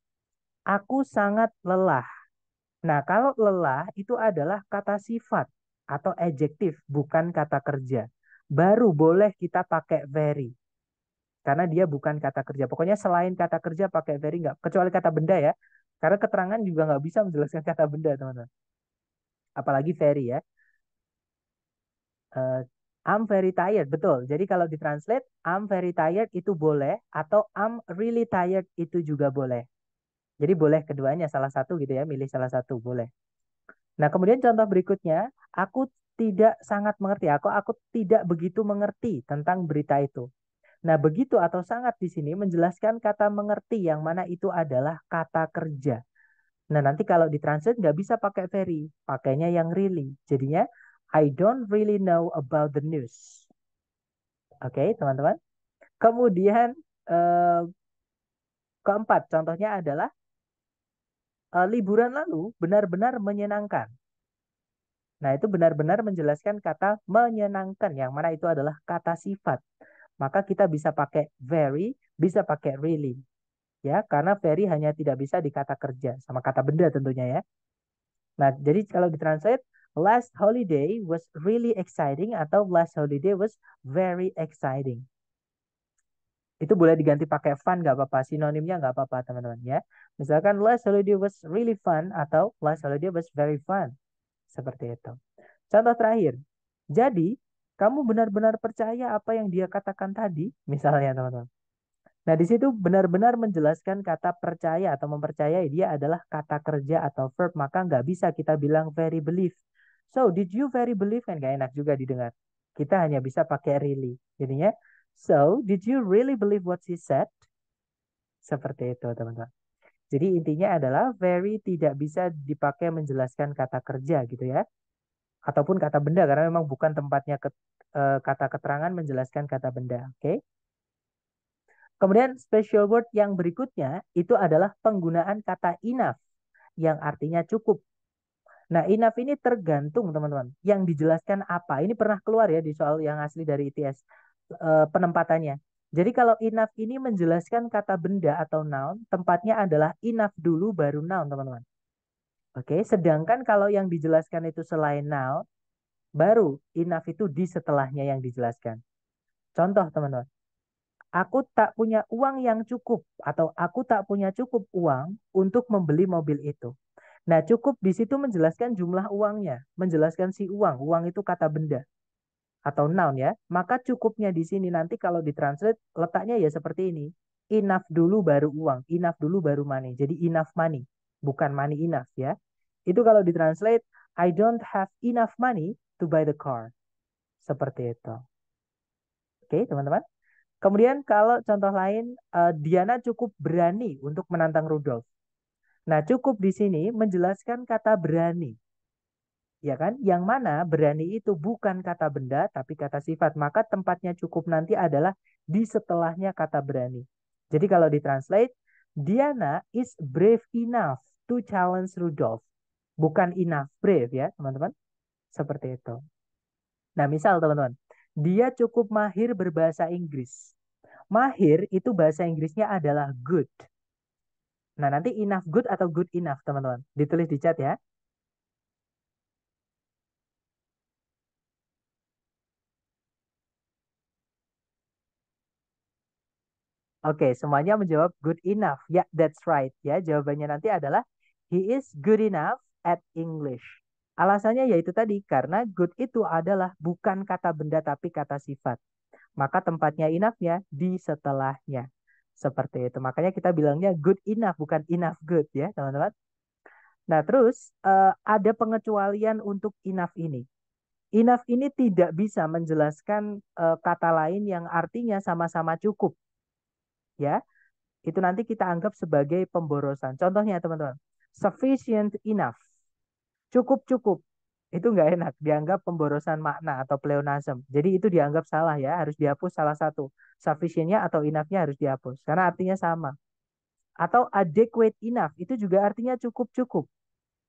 Speaker 1: Aku sangat lelah. Nah, kalau lelah itu adalah kata sifat atau adjektif, bukan kata kerja. Baru boleh kita pakai very. Karena dia bukan kata kerja. Pokoknya selain kata kerja pakai very nggak. Kecuali kata benda ya. Karena keterangan juga nggak bisa menjelaskan kata benda, teman-teman. Apalagi very ya. Uh, I'm very tired, betul. Jadi kalau ditranslate, I'm very tired itu boleh. Atau I'm really tired itu juga boleh. Jadi boleh keduanya salah satu gitu ya, milih salah satu boleh. Nah, kemudian contoh berikutnya, aku tidak sangat mengerti, aku aku tidak begitu mengerti tentang berita itu. Nah, begitu atau sangat di sini menjelaskan kata mengerti yang mana itu adalah kata kerja. Nah, nanti kalau di translate nggak bisa pakai very, pakainya yang really. Jadinya I don't really know about the news. Oke, okay, teman-teman. Kemudian eh, keempat contohnya adalah uh, liburan lalu benar-benar menyenangkan. Nah, itu benar-benar menjelaskan kata menyenangkan yang mana itu adalah kata sifat. Maka kita bisa pakai very, bisa pakai really. Ya, karena very hanya tidak bisa di kata kerja sama kata benda tentunya ya. Nah, jadi kalau ditranslate last holiday was really exciting atau last holiday was very exciting itu boleh diganti pakai fun nggak apa-apa sinonimnya nggak apa-apa teman-teman ya misalkan last holiday was really fun atau last holiday was very fun seperti itu contoh terakhir jadi kamu benar-benar percaya apa yang dia katakan tadi misalnya teman-teman nah di situ benar-benar menjelaskan kata percaya atau mempercayai dia adalah kata kerja atau verb maka nggak bisa kita bilang very believe so did you very believe kan gak enak juga didengar kita hanya bisa pakai really jadinya So, did you really believe what she said? Seperti itu, teman-teman. Jadi intinya adalah very tidak bisa dipakai menjelaskan kata kerja gitu ya. Ataupun kata benda karena memang bukan tempatnya ke, e, kata keterangan menjelaskan kata benda, oke? Okay? Kemudian special word yang berikutnya itu adalah penggunaan kata enough yang artinya cukup. Nah, enough ini tergantung teman-teman yang dijelaskan apa. Ini pernah keluar ya di soal yang asli dari ITS. Eh, penempatannya. Jadi kalau enough ini menjelaskan kata benda atau noun, tempatnya adalah enough dulu baru noun, teman-teman. Oke, sedangkan kalau yang dijelaskan itu selain noun, baru enough itu di setelahnya yang dijelaskan. Contoh, teman-teman. Aku tak punya uang yang cukup atau aku tak punya cukup uang untuk membeli mobil itu. Nah, cukup di situ menjelaskan jumlah uangnya, menjelaskan si uang. Uang itu kata benda atau noun ya, maka cukupnya di sini nanti kalau ditranslate letaknya ya seperti ini. Enough dulu baru uang, enough dulu baru money. Jadi enough money, bukan money enough ya. Itu kalau ditranslate, I don't have enough money to buy the car. Seperti itu. Oke teman-teman. Kemudian kalau contoh lain, uh, Diana cukup berani untuk menantang Rudolf. Nah cukup di sini menjelaskan kata berani ya kan? Yang mana berani itu bukan kata benda tapi kata sifat. Maka tempatnya cukup nanti adalah di setelahnya kata berani. Jadi kalau ditranslate, Diana is brave enough to challenge Rudolf. Bukan enough brave ya, teman-teman. Seperti itu. Nah, misal teman-teman, dia cukup mahir berbahasa Inggris. Mahir itu bahasa Inggrisnya adalah good. Nah, nanti enough good atau good enough, teman-teman. Ditulis di chat ya. Oke, okay, semuanya menjawab good enough. Ya, yeah, that's right. Ya, jawabannya nanti adalah he is good enough at English. Alasannya yaitu tadi karena good itu adalah bukan kata benda tapi kata sifat. Maka tempatnya enough enoughnya di setelahnya. Seperti itu. Makanya kita bilangnya good enough bukan enough good ya, teman-teman. Nah, terus uh, ada pengecualian untuk enough ini. Enough ini tidak bisa menjelaskan uh, kata lain yang artinya sama-sama cukup ya itu nanti kita anggap sebagai pemborosan. Contohnya teman-teman, sufficient enough, cukup-cukup, itu nggak enak, dianggap pemborosan makna atau pleonasm. Jadi itu dianggap salah ya, harus dihapus salah satu. Sufficientnya atau enoughnya harus dihapus, karena artinya sama. Atau adequate enough, itu juga artinya cukup-cukup.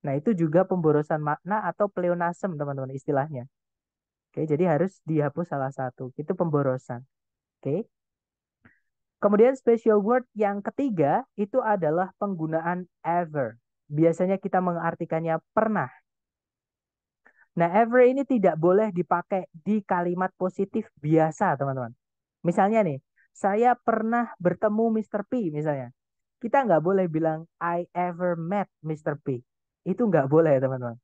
Speaker 1: Nah itu juga pemborosan makna atau pleonasm teman-teman istilahnya. Oke, jadi harus dihapus salah satu. Itu pemborosan. Oke. Kemudian special word yang ketiga itu adalah penggunaan ever. Biasanya kita mengartikannya pernah. Nah, ever ini tidak boleh dipakai di kalimat positif biasa, teman-teman. Misalnya nih, saya pernah bertemu Mr. P misalnya. Kita nggak boleh bilang I ever met Mr. P. Itu nggak boleh, teman-teman.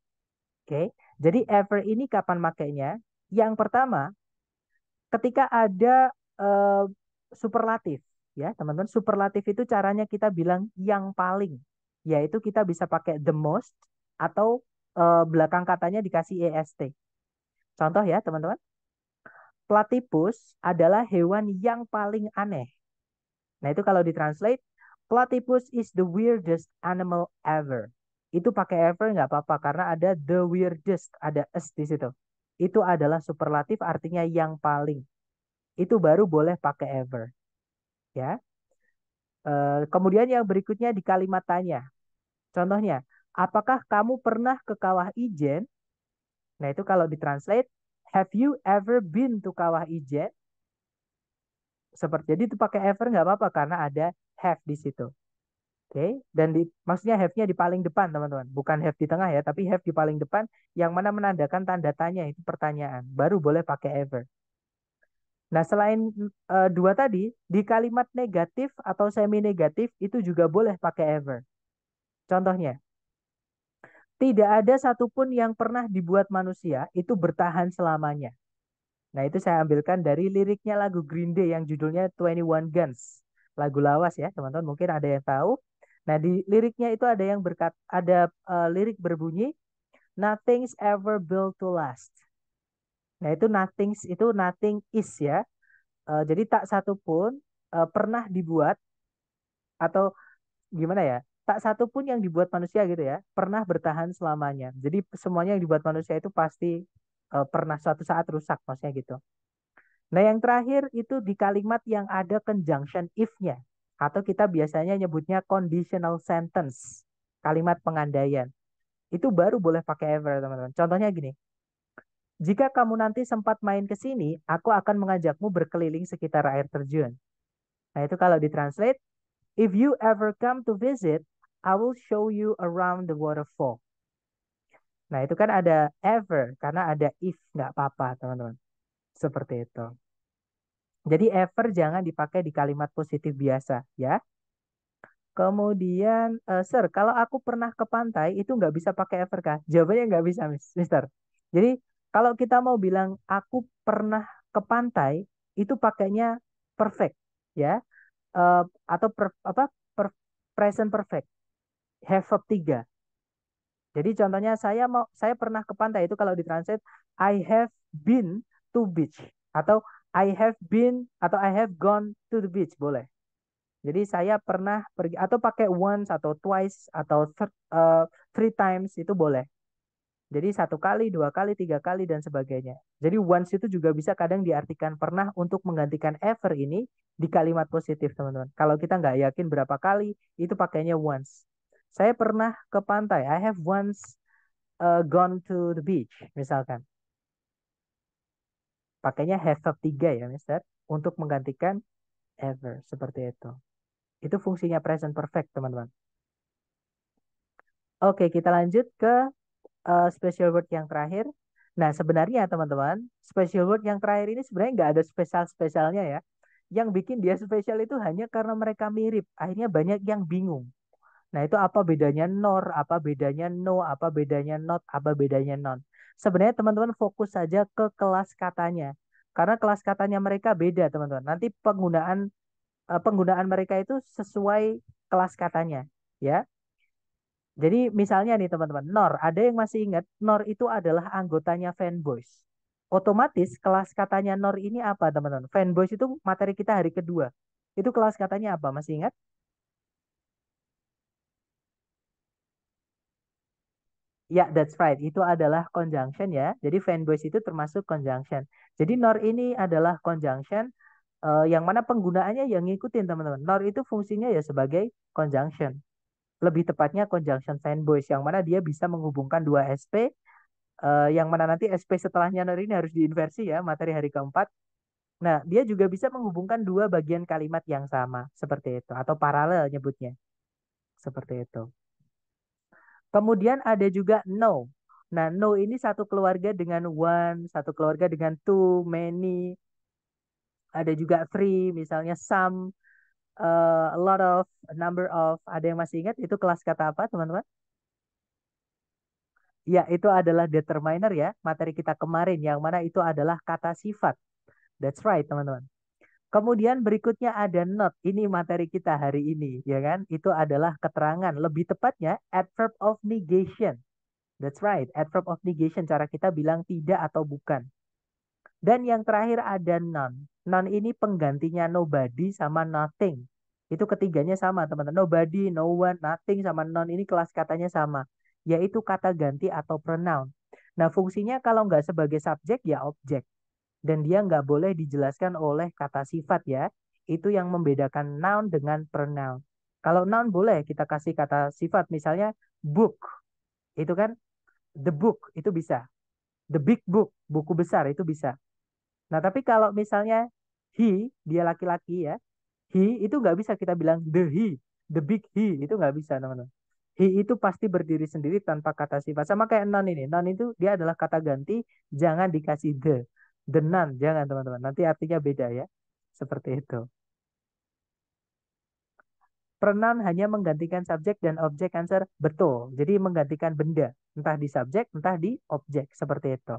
Speaker 1: Oke, jadi ever ini kapan makainya? Yang pertama, ketika ada uh, superlatif ya teman-teman superlatif itu caranya kita bilang yang paling yaitu kita bisa pakai the most atau uh, belakang katanya dikasih est contoh ya teman-teman platypus adalah hewan yang paling aneh nah itu kalau ditranslate platypus is the weirdest animal ever itu pakai ever nggak apa-apa karena ada the weirdest ada s di situ itu adalah superlatif artinya yang paling itu baru boleh pakai ever. Ya. Eh, kemudian yang berikutnya di kalimat tanya. Contohnya, apakah kamu pernah ke kawah Ijen? Nah, itu kalau ditranslate, have you ever been to kawah Ijen? Seperti jadi itu pakai ever nggak apa-apa karena ada have di situ. Oke, okay? dan di, maksudnya have-nya di paling depan, teman-teman. Bukan have di tengah ya, tapi have di paling depan yang mana menandakan tanda tanya itu pertanyaan. Baru boleh pakai ever. Nah, selain e, dua tadi, di kalimat negatif atau semi negatif itu juga boleh pakai ever. Contohnya, tidak ada satupun yang pernah dibuat manusia itu bertahan selamanya. Nah, itu saya ambilkan dari liriknya lagu Green Day yang judulnya 21 Guns. Lagu lawas ya, teman-teman, mungkin ada yang tahu. Nah, di liriknya itu ada yang berkat ada e, lirik berbunyi Nothing's ever built to last nah itu nothing itu nothing is ya. Uh, jadi tak satu pun uh, pernah dibuat atau gimana ya? Tak satu pun yang dibuat manusia gitu ya, pernah bertahan selamanya. Jadi semuanya yang dibuat manusia itu pasti uh, pernah suatu saat rusak maksudnya gitu. Nah, yang terakhir itu di kalimat yang ada conjunction if-nya atau kita biasanya nyebutnya conditional sentence, kalimat pengandaian. Itu baru boleh pakai ever, teman-teman. Contohnya gini, jika kamu nanti sempat main ke sini, aku akan mengajakmu berkeliling sekitar air terjun. Nah, itu kalau ditranslate, if you ever come to visit, I will show you around the waterfall. Nah, itu kan ada ever karena ada if nggak apa-apa, teman-teman. Seperti itu. Jadi ever jangan dipakai di kalimat positif biasa, ya. Kemudian, uh, sir, kalau aku pernah ke pantai itu nggak bisa pakai ever kah? Jawabannya nggak bisa, mister. Jadi kalau kita mau bilang aku pernah ke pantai, itu pakainya perfect ya. Uh, atau per, apa per, present perfect. Have verb tiga. Jadi contohnya saya mau saya pernah ke pantai itu kalau di transit I have been to beach atau I have been atau I have gone to the beach boleh. Jadi saya pernah pergi atau pakai once atau twice atau th uh, eh, three times itu boleh. Jadi satu kali, dua kali, tiga kali, dan sebagainya. Jadi once itu juga bisa kadang diartikan pernah untuk menggantikan ever ini di kalimat positif, teman-teman. Kalau kita nggak yakin berapa kali, itu pakainya once. Saya pernah ke pantai. I have once uh, gone to the beach, misalkan. Pakainya have of tiga ya, Mister. Untuk menggantikan ever, seperti itu. Itu fungsinya present perfect, teman-teman. Oke, kita lanjut ke uh, special word yang terakhir. Nah, sebenarnya teman-teman, special word yang terakhir ini sebenarnya nggak ada spesial-spesialnya ya. Yang bikin dia spesial itu hanya karena mereka mirip. Akhirnya banyak yang bingung. Nah, itu apa bedanya nor, apa bedanya no, apa bedanya not, apa bedanya non. Sebenarnya teman-teman fokus saja ke kelas katanya. Karena kelas katanya mereka beda, teman-teman. Nanti penggunaan eh, penggunaan mereka itu sesuai kelas katanya, ya. Jadi misalnya nih teman-teman, NOR, ada yang masih ingat? NOR itu adalah anggotanya fanboys. Otomatis kelas katanya NOR ini apa teman-teman? Fanboys itu materi kita hari kedua. Itu kelas katanya apa? Masih ingat? Ya, yeah, that's right. Itu adalah conjunction ya. Jadi fanboys itu termasuk conjunction. Jadi NOR ini adalah conjunction uh, yang mana penggunaannya yang ngikutin teman-teman. NOR itu fungsinya ya sebagai conjunction lebih tepatnya conjunction boys, yang mana dia bisa menghubungkan dua SP uh, eh, yang mana nanti SP setelahnya ini harus diinversi ya materi hari keempat. Nah, dia juga bisa menghubungkan dua bagian kalimat yang sama seperti itu atau paralel nyebutnya. Seperti itu. Kemudian ada juga no. Nah, no ini satu keluarga dengan one, satu keluarga dengan two, many. Ada juga three, misalnya some, Eh, a lot of a number of ada yang masih ingat itu kelas kata apa teman-teman? Ya, itu adalah determiner ya, materi kita kemarin yang mana itu adalah kata sifat. That's right, teman-teman. Kemudian berikutnya ada not. Ini materi kita hari ini, ya kan? Itu adalah keterangan, lebih tepatnya adverb of negation. That's right, adverb of negation cara kita bilang tidak atau bukan. Dan yang terakhir ada none non ini penggantinya nobody sama nothing. Itu ketiganya sama teman-teman. Nobody, no one, nothing sama non ini kelas katanya sama. Yaitu kata ganti atau pronoun. Nah fungsinya kalau nggak sebagai subjek ya objek. Dan dia nggak boleh dijelaskan oleh kata sifat ya. Itu yang membedakan noun dengan pronoun. Kalau noun boleh kita kasih kata sifat misalnya book. Itu kan the book itu bisa. The big book, buku besar itu bisa. Nah, tapi kalau misalnya he, dia laki-laki ya, he itu nggak bisa kita bilang the he, the big he, itu nggak bisa teman-teman. He itu pasti berdiri sendiri tanpa kata sifat. Sama kayak non ini. Non itu dia adalah kata ganti, jangan dikasih the. The non, jangan teman-teman. Nanti artinya beda ya. Seperti itu. Pronoun hanya menggantikan subjek dan objek answer. Betul. Jadi menggantikan benda. Entah di subjek, entah di objek. Seperti itu.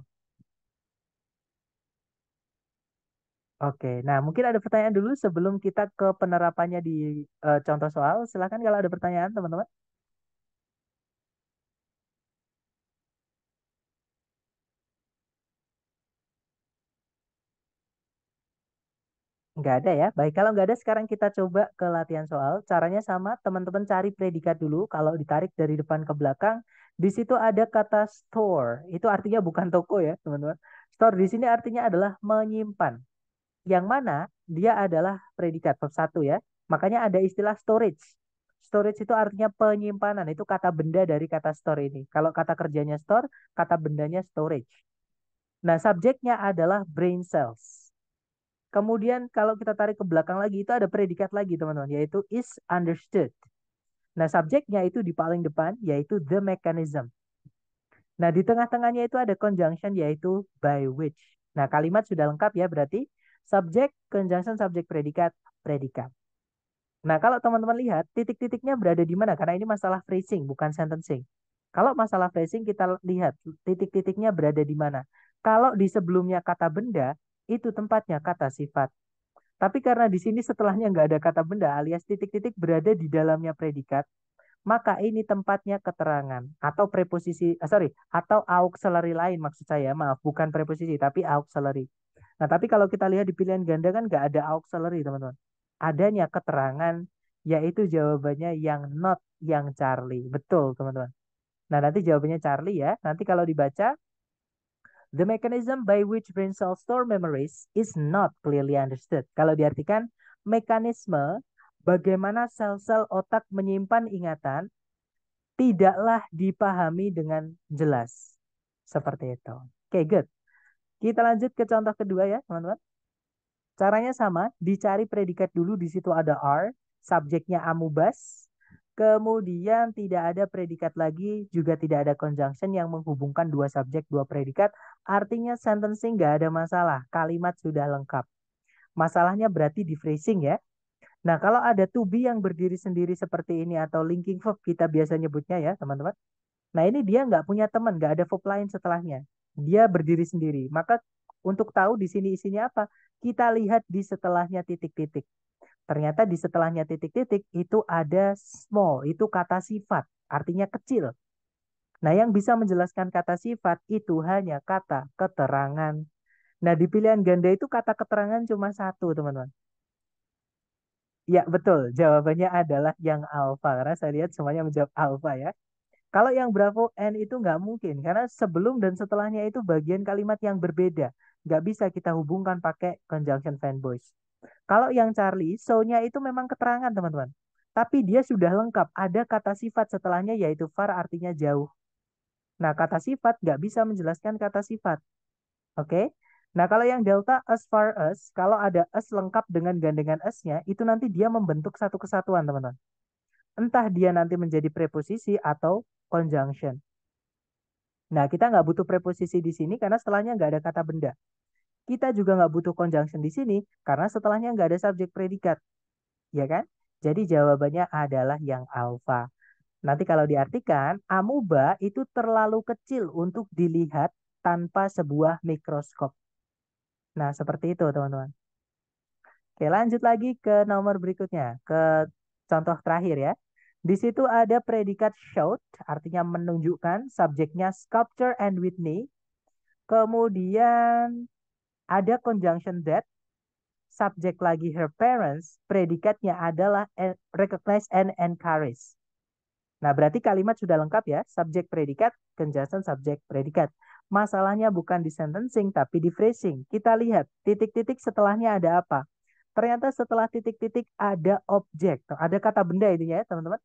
Speaker 1: Oke, nah mungkin ada pertanyaan dulu sebelum kita ke penerapannya di uh, contoh soal. Silahkan kalau ada pertanyaan teman-teman. Nggak ada ya. Baik, kalau nggak ada sekarang kita coba ke latihan soal. Caranya sama, teman-teman cari predikat dulu. Kalau ditarik dari depan ke belakang, di situ ada kata store. Itu artinya bukan toko ya, teman-teman. Store di sini artinya adalah menyimpan yang mana dia adalah predikat verb satu ya. Makanya ada istilah storage. Storage itu artinya penyimpanan, itu kata benda dari kata store ini. Kalau kata kerjanya store, kata bendanya storage. Nah, subjeknya adalah brain cells. Kemudian kalau kita tarik ke belakang lagi, itu ada predikat lagi teman-teman, yaitu is understood. Nah, subjeknya itu di paling depan, yaitu the mechanism. Nah, di tengah-tengahnya itu ada conjunction, yaitu by which. Nah, kalimat sudah lengkap ya, berarti subjek, conjunction subjek predikat, predikat. Nah, kalau teman-teman lihat, titik-titiknya berada di mana? Karena ini masalah phrasing, bukan sentencing. Kalau masalah phrasing, kita lihat titik-titiknya berada di mana. Kalau di sebelumnya kata benda, itu tempatnya kata sifat. Tapi karena di sini setelahnya nggak ada kata benda alias titik-titik berada di dalamnya predikat, maka ini tempatnya keterangan atau preposisi, eh, sorry, atau auxiliary lain maksud saya, maaf, bukan preposisi tapi auxiliary. Nah, tapi kalau kita lihat di pilihan ganda kan nggak ada auxiliary, teman-teman. Adanya keterangan, yaitu jawabannya yang not, yang Charlie. Betul, teman-teman. Nah, nanti jawabannya Charlie ya. Nanti kalau dibaca, the mechanism by which brain cells store memories is not clearly understood. Kalau diartikan, mekanisme bagaimana sel-sel otak menyimpan ingatan tidaklah dipahami dengan jelas. Seperti itu. Oke, okay, good. Kita lanjut ke contoh kedua ya, teman-teman. Caranya sama, dicari predikat dulu di situ ada are, subjeknya amubas, kemudian tidak ada predikat lagi, juga tidak ada conjunction yang menghubungkan dua subjek, dua predikat, artinya sentencing nggak ada masalah, kalimat sudah lengkap. Masalahnya berarti di phrasing ya. Nah, kalau ada to be yang berdiri sendiri seperti ini atau linking verb, kita biasa nyebutnya ya, teman-teman. Nah, ini dia nggak punya teman, nggak ada verb lain setelahnya dia berdiri sendiri. Maka untuk tahu di sini isinya apa, kita lihat di setelahnya titik-titik. Ternyata di setelahnya titik-titik itu ada small, itu kata sifat, artinya kecil. Nah, yang bisa menjelaskan kata sifat itu hanya kata keterangan. Nah, di pilihan ganda itu kata keterangan cuma satu, teman-teman. Ya, betul. Jawabannya adalah yang alfa. Karena saya lihat semuanya menjawab alfa ya. Kalau yang Bravo N itu nggak mungkin karena sebelum dan setelahnya itu bagian kalimat yang berbeda. Nggak bisa kita hubungkan pakai conjunction fanboys. Kalau yang Charlie, so-nya itu memang keterangan teman-teman. Tapi dia sudah lengkap, ada kata sifat setelahnya yaitu far artinya jauh. Nah kata sifat nggak bisa menjelaskan kata sifat. Oke? Okay? Nah kalau yang delta as far as, kalau ada as lengkap dengan gandengan as-nya, itu nanti dia membentuk satu kesatuan teman-teman. Entah dia nanti menjadi preposisi atau conjunction. Nah, kita nggak butuh preposisi di sini karena setelahnya nggak ada kata benda. Kita juga nggak butuh conjunction di sini karena setelahnya nggak ada subjek predikat. Ya kan? Jadi jawabannya adalah yang alfa. Nanti kalau diartikan, amuba itu terlalu kecil untuk dilihat tanpa sebuah mikroskop. Nah, seperti itu teman-teman. Oke, lanjut lagi ke nomor berikutnya, ke contoh terakhir ya. Di situ ada predikat showed, artinya menunjukkan subjeknya sculpture and Whitney. Kemudian ada conjunction that, subjek lagi her parents, predikatnya adalah recognize and encourage. Nah, berarti kalimat sudah lengkap ya, subjek predikat, conjunction subjek predikat. Masalahnya bukan di sentencing tapi di phrasing. Kita lihat titik-titik setelahnya ada apa. Ternyata setelah titik-titik ada objek. Ada kata benda ini ya, teman-teman.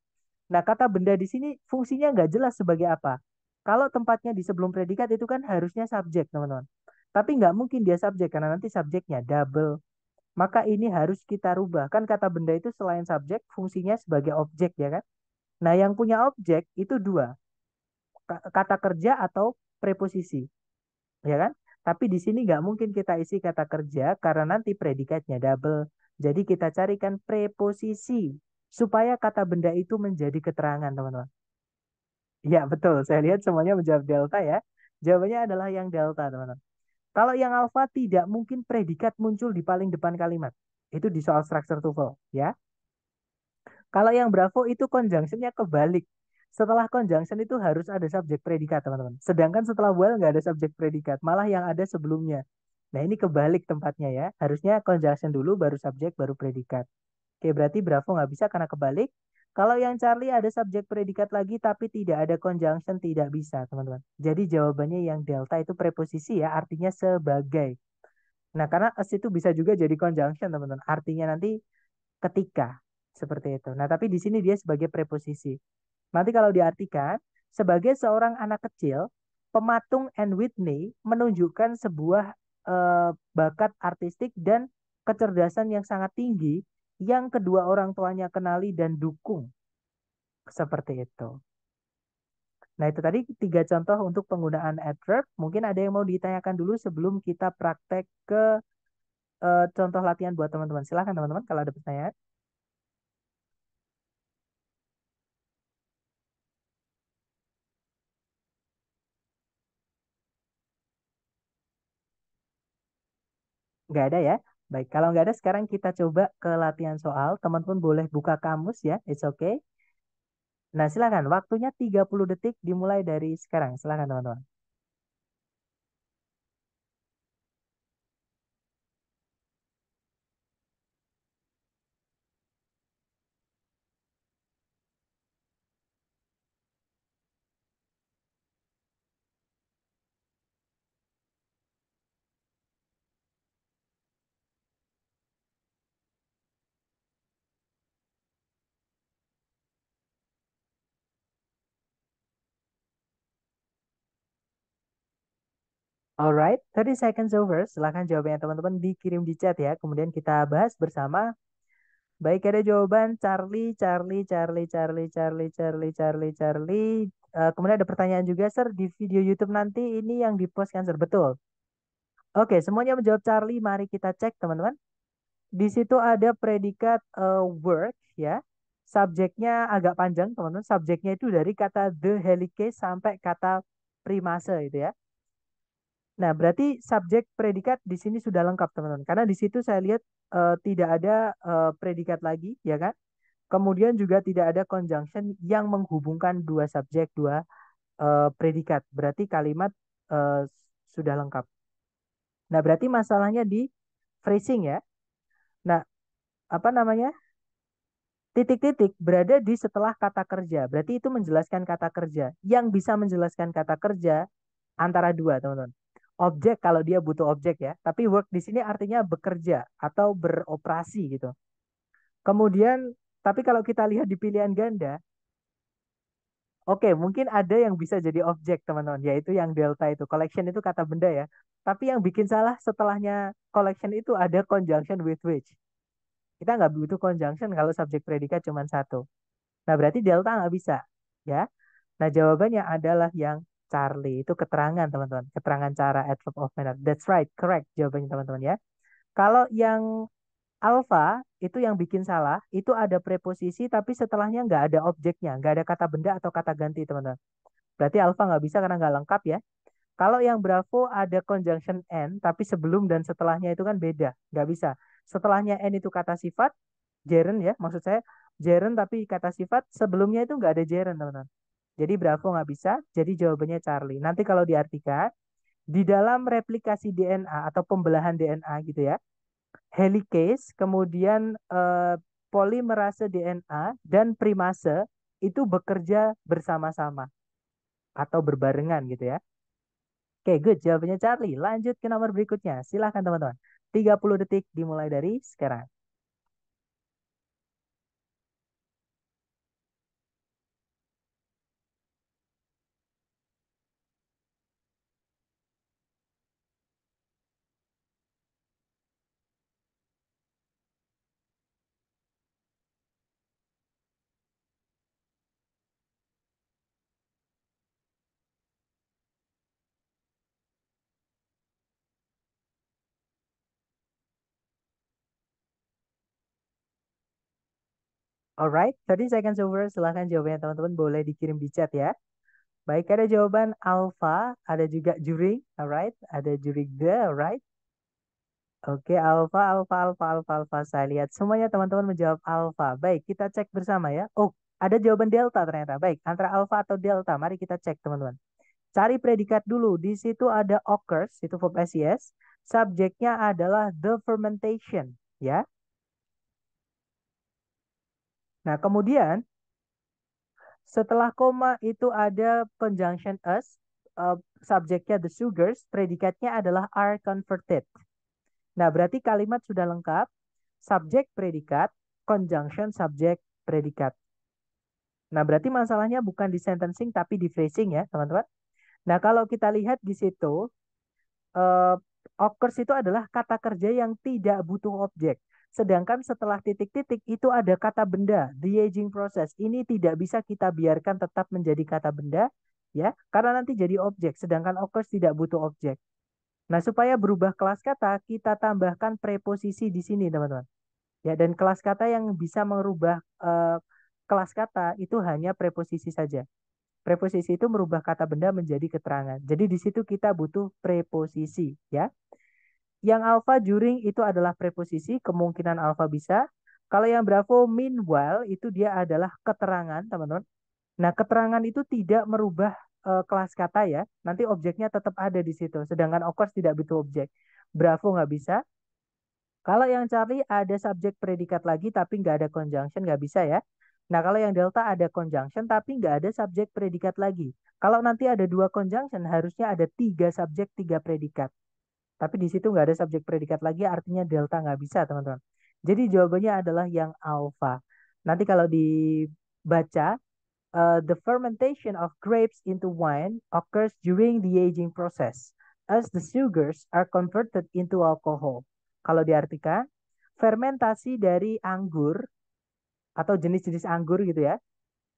Speaker 1: Nah, kata benda di sini fungsinya nggak jelas sebagai apa. Kalau tempatnya di sebelum predikat itu kan harusnya subjek, teman-teman. Tapi nggak mungkin dia subjek karena nanti subjeknya double. Maka ini harus kita rubah. Kan kata benda itu selain subjek, fungsinya sebagai objek ya kan. Nah, yang punya objek itu dua. Kata kerja atau preposisi. Ya kan? Tapi di sini nggak mungkin kita isi kata kerja karena nanti predikatnya double. Jadi kita carikan preposisi supaya kata benda itu menjadi keterangan, teman-teman. Ya, betul. Saya lihat semuanya menjawab delta ya. Jawabannya adalah yang delta, teman-teman. Kalau yang alfa tidak mungkin predikat muncul di paling depan kalimat. Itu di soal structure tuple, ya. Kalau yang bravo itu nya kebalik. Setelah conjunction itu harus ada subjek predikat, teman-teman. Sedangkan setelah well nggak ada subjek predikat, malah yang ada sebelumnya. Nah, ini kebalik tempatnya ya. Harusnya conjunction dulu, baru subjek, baru predikat. Oke, ya, berarti Bravo nggak bisa karena kebalik. Kalau yang Charlie ada subjek predikat lagi tapi tidak ada conjunction tidak bisa, teman-teman. Jadi jawabannya yang delta itu preposisi ya, artinya sebagai. Nah, karena as itu bisa juga jadi conjunction, teman-teman. Artinya nanti ketika seperti itu. Nah, tapi di sini dia sebagai preposisi. Nanti kalau diartikan sebagai seorang anak kecil, pematung and Whitney menunjukkan sebuah eh, bakat artistik dan kecerdasan yang sangat tinggi yang kedua orang tuanya kenali dan dukung. Seperti itu. Nah, itu tadi tiga contoh untuk penggunaan adverb. Mungkin ada yang mau ditanyakan dulu sebelum kita praktek ke uh, contoh latihan buat teman-teman. Silahkan teman-teman kalau ada pertanyaan. Nggak ada ya? Baik, kalau nggak ada sekarang kita coba ke latihan soal. Teman-teman boleh buka kamus ya, it's okay. Nah silakan, waktunya 30 detik dimulai dari sekarang. Silakan teman-teman. Alright, 30 seconds over. Silahkan jawabannya teman-teman dikirim di chat ya. Kemudian kita bahas bersama. Baik, ada jawaban Charlie, Charlie, Charlie, Charlie, Charlie, Charlie, Charlie, Charlie. Uh, kemudian ada pertanyaan juga, Sir, di video YouTube nanti ini yang dipost kan, Sir? Betul. Oke, semuanya menjawab Charlie. Mari kita cek, teman-teman. Di situ ada predikat uh, work, ya. Subjeknya agak panjang, teman-teman. Subjeknya itu dari kata the helicase sampai kata primase, itu ya. Nah, berarti subjek predikat di sini sudah lengkap, teman-teman. Karena di situ saya lihat uh, tidak ada uh, predikat lagi, ya kan? Kemudian juga tidak ada conjunction yang menghubungkan dua subjek, dua uh, predikat. Berarti kalimat uh, sudah lengkap. Nah, berarti masalahnya di phrasing ya. Nah, apa namanya? Titik-titik berada di setelah kata kerja. Berarti itu menjelaskan kata kerja. Yang bisa menjelaskan kata kerja antara dua, teman-teman objek kalau dia butuh objek ya. Tapi work di sini artinya bekerja atau beroperasi gitu. Kemudian tapi kalau kita lihat di pilihan ganda Oke, okay, mungkin ada yang bisa jadi objek, teman-teman, yaitu yang delta itu. Collection itu kata benda ya. Tapi yang bikin salah setelahnya collection itu ada conjunction with which. Kita nggak butuh conjunction kalau subjek predikat cuma satu. Nah, berarti delta nggak bisa. ya. Nah, jawabannya adalah yang Charlie. Itu keterangan, teman-teman. Keterangan cara adverb of manner. That's right, correct jawabannya, teman-teman ya. Kalau yang Alpha itu yang bikin salah, itu ada preposisi tapi setelahnya nggak ada objeknya, nggak ada kata benda atau kata ganti, teman-teman. Berarti Alpha nggak bisa karena nggak lengkap ya. Kalau yang bravo ada conjunction n, tapi sebelum dan setelahnya itu kan beda, nggak bisa. Setelahnya n itu kata sifat, jaren ya, maksud saya jaren tapi kata sifat, sebelumnya itu nggak ada jaren teman-teman. Jadi Bravo nggak bisa, jadi jawabannya Charlie. Nanti kalau diartikan, di dalam replikasi DNA atau pembelahan DNA gitu ya, helikase, kemudian eh, polimerase DNA, dan primase itu bekerja bersama-sama atau berbarengan gitu ya. Oke, good. Jawabannya Charlie. Lanjut ke nomor berikutnya. Silahkan teman-teman. 30 detik dimulai dari sekarang. Alright, 30 seconds over. Silahkan jawabannya teman-teman boleh dikirim di chat ya. Baik, ada jawaban alpha, ada juga juri. alright, ada juri the, alright. Oke, alpha, alpha, alpha, alpha, alpha. Saya lihat semuanya teman-teman menjawab alpha. Baik, kita cek bersama ya. Oh, ada jawaban delta ternyata. Baik, antara alpha atau delta. Mari kita cek teman-teman. Cari predikat dulu. Di situ ada occurs, itu verb SES. Subjeknya adalah the fermentation, ya. Nah, kemudian setelah koma itu ada conjunction as uh, eh, subjeknya the sugars, predikatnya adalah are converted. Nah, berarti kalimat sudah lengkap. Subjek predikat, conjunction subjek predikat. Nah, berarti masalahnya bukan di sentencing tapi di phrasing ya, teman-teman. Nah, kalau kita lihat di situ, uh, occurs itu adalah kata kerja yang tidak butuh objek. Sedangkan setelah titik-titik itu ada kata benda, the aging process. Ini tidak bisa kita biarkan tetap menjadi kata benda, ya, karena nanti jadi objek. Sedangkan occurs tidak butuh objek. Nah, supaya berubah kelas kata, kita tambahkan preposisi di sini, teman-teman. Ya, dan kelas kata yang bisa merubah eh, kelas kata itu hanya preposisi saja. Preposisi itu merubah kata benda menjadi keterangan. Jadi di situ kita butuh preposisi, ya. Yang alfa during itu adalah preposisi, kemungkinan alfa bisa. Kalau yang bravo meanwhile itu dia adalah keterangan, teman-teman. Nah, keterangan itu tidak merubah e, kelas kata ya. Nanti objeknya tetap ada di situ. Sedangkan occurs tidak butuh objek. Bravo nggak bisa. Kalau yang Charlie ada subjek predikat lagi tapi nggak ada conjunction nggak bisa ya. Nah, kalau yang delta ada conjunction tapi nggak ada subjek predikat lagi. Kalau nanti ada dua conjunction, harusnya ada tiga subjek, tiga predikat. Tapi di situ nggak ada subjek predikat lagi, artinya delta nggak bisa, teman-teman. Jadi jawabannya adalah yang alpha. Nanti kalau dibaca, uh, the fermentation of grapes into wine occurs during the aging process, as the sugars are converted into alcohol. Kalau diartikan, fermentasi dari anggur atau jenis-jenis anggur gitu ya,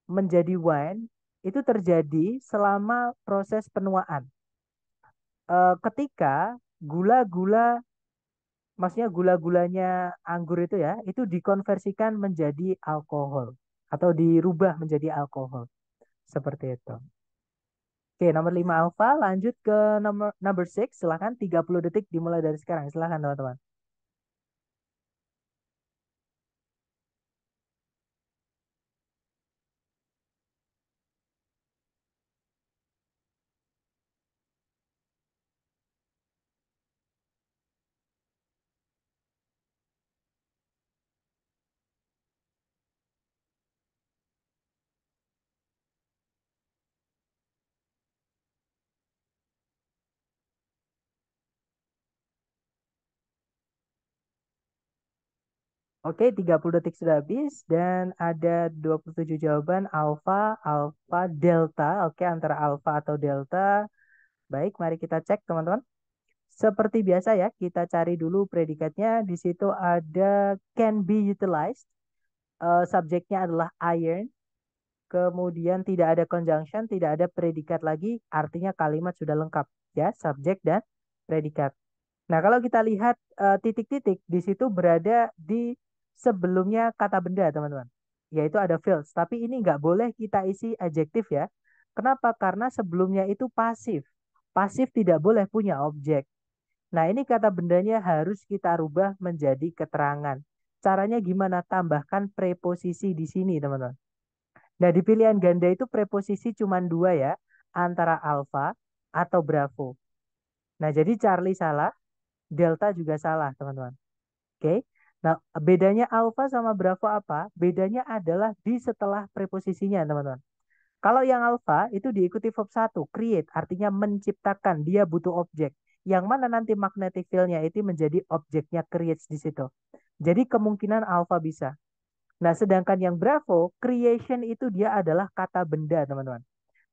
Speaker 1: menjadi wine itu terjadi selama proses penuaan. Eh, ketika gula-gula maksudnya gula-gulanya anggur itu ya, itu dikonversikan menjadi alkohol atau dirubah menjadi alkohol. Seperti itu. Oke, nomor 5 alfa lanjut ke nomor number 6, silakan 30 detik dimulai dari sekarang. Silakan teman-teman. Oke, 30 detik sudah habis dan ada 27 jawaban alfa, alfa, delta. Oke, antara alfa atau delta. Baik, mari kita cek teman-teman. Seperti biasa ya, kita cari dulu predikatnya. Di situ ada can be utilized. Uh, subjeknya adalah iron. Kemudian tidak ada conjunction, tidak ada predikat lagi. Artinya kalimat sudah lengkap ya, subjek dan predikat. Nah, kalau kita lihat eh, titik-titik uh, titik -titik, di situ berada di sebelumnya kata benda, teman-teman. Yaitu ada fields. Tapi ini nggak boleh kita isi adjektif ya. Kenapa? Karena sebelumnya itu pasif. Pasif tidak boleh punya objek. Nah, ini kata bendanya harus kita rubah menjadi keterangan. Caranya gimana? Tambahkan preposisi di sini, teman-teman. Nah, di pilihan ganda itu preposisi cuma dua ya, antara alfa atau bravo. Nah, jadi Charlie salah, delta juga salah, teman-teman. Oke, Nah, bedanya alfa sama bravo apa? Bedanya adalah di setelah preposisinya, teman-teman. Kalau yang alfa itu diikuti verb 1, create, artinya menciptakan, dia butuh objek. Yang mana nanti magnetic field-nya itu menjadi objeknya create di situ. Jadi kemungkinan alfa bisa. Nah, sedangkan yang bravo, creation itu dia adalah kata benda, teman-teman.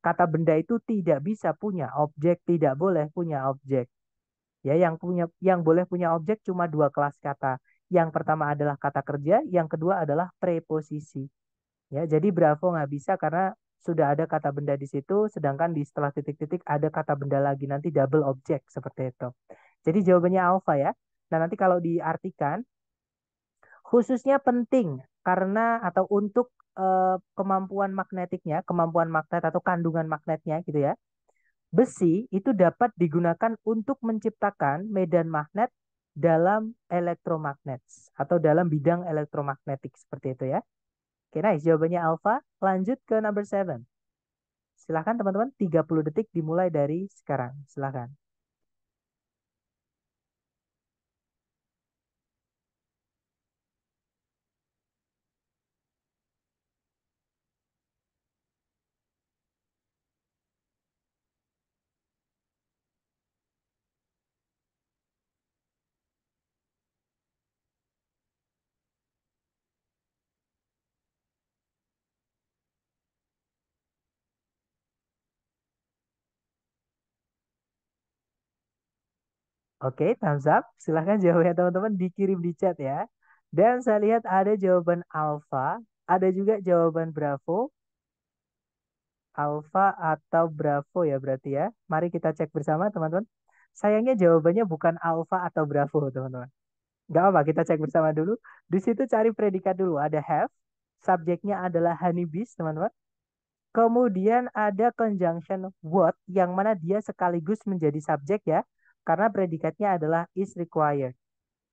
Speaker 1: Kata benda itu tidak bisa punya objek, tidak boleh punya objek. Ya, yang punya yang boleh punya objek cuma dua kelas kata, yang pertama adalah kata kerja, yang kedua adalah preposisi. Ya, jadi bravo nggak bisa karena sudah ada kata benda di situ, sedangkan di setelah titik-titik ada kata benda lagi nanti double object seperti itu. Jadi jawabannya Alpha ya. Nah nanti kalau diartikan khususnya penting karena atau untuk eh, kemampuan magnetiknya, kemampuan magnet atau kandungan magnetnya gitu ya. Besi itu dapat digunakan untuk menciptakan medan magnet dalam elektromagnet atau dalam bidang elektromagnetik seperti itu ya. Oke, nice. Jawabannya alfa. Lanjut ke number seven. Silahkan teman-teman, 30 detik dimulai dari sekarang. Silahkan. Oke, thumbs up. Silahkan jawabnya teman-teman dikirim di chat ya. Dan saya lihat ada jawaban alpha, ada juga jawaban bravo. Alpha atau bravo ya berarti ya. Mari kita cek bersama teman-teman. Sayangnya jawabannya bukan alpha atau bravo teman-teman. Gak apa, kita cek bersama dulu. Di situ cari predikat dulu. Ada have, subjeknya adalah honeybees teman-teman. Kemudian ada conjunction what yang mana dia sekaligus menjadi subjek ya karena predikatnya adalah is required.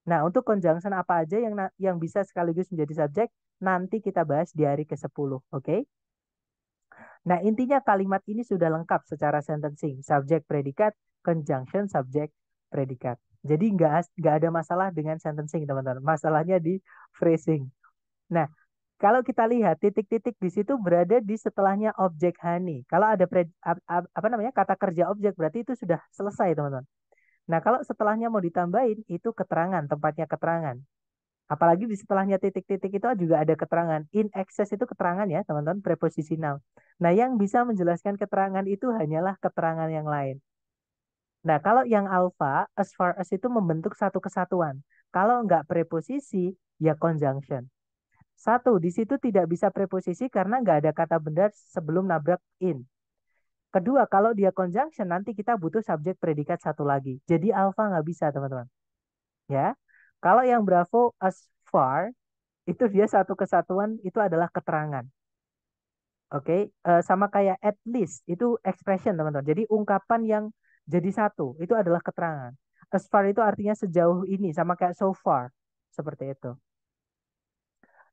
Speaker 1: Nah, untuk conjunction apa aja yang yang bisa sekaligus menjadi subjek nanti kita bahas di hari ke-10, oke? Okay? Nah, intinya kalimat ini sudah lengkap secara sentencing, subjek predikat, conjunction subjek predikat. Jadi nggak nggak ada masalah dengan sentencing, teman-teman. Masalahnya di phrasing. Nah, kalau kita lihat titik-titik di situ berada di setelahnya objek honey. Kalau ada pred, apa namanya kata kerja objek berarti itu sudah selesai, teman-teman. Nah, kalau setelahnya mau ditambahin, itu keterangan, tempatnya keterangan. Apalagi di setelahnya titik-titik itu juga ada keterangan. In excess itu keterangan ya, teman-teman, preposisi noun. Nah, yang bisa menjelaskan keterangan itu hanyalah keterangan yang lain. Nah, kalau yang alpha as far as itu membentuk satu kesatuan. Kalau nggak preposisi, ya conjunction. Satu, di situ tidak bisa preposisi karena nggak ada kata benda sebelum nabrak in. Kedua, kalau dia conjunction nanti kita butuh subjek predikat satu lagi. Jadi alfa nggak bisa teman-teman. Ya, kalau yang bravo as far itu dia satu kesatuan itu adalah keterangan. Oke, okay? uh, eh, sama kayak at least itu expression teman-teman. Jadi ungkapan yang jadi satu itu adalah keterangan. As far itu artinya sejauh ini sama kayak so far seperti itu.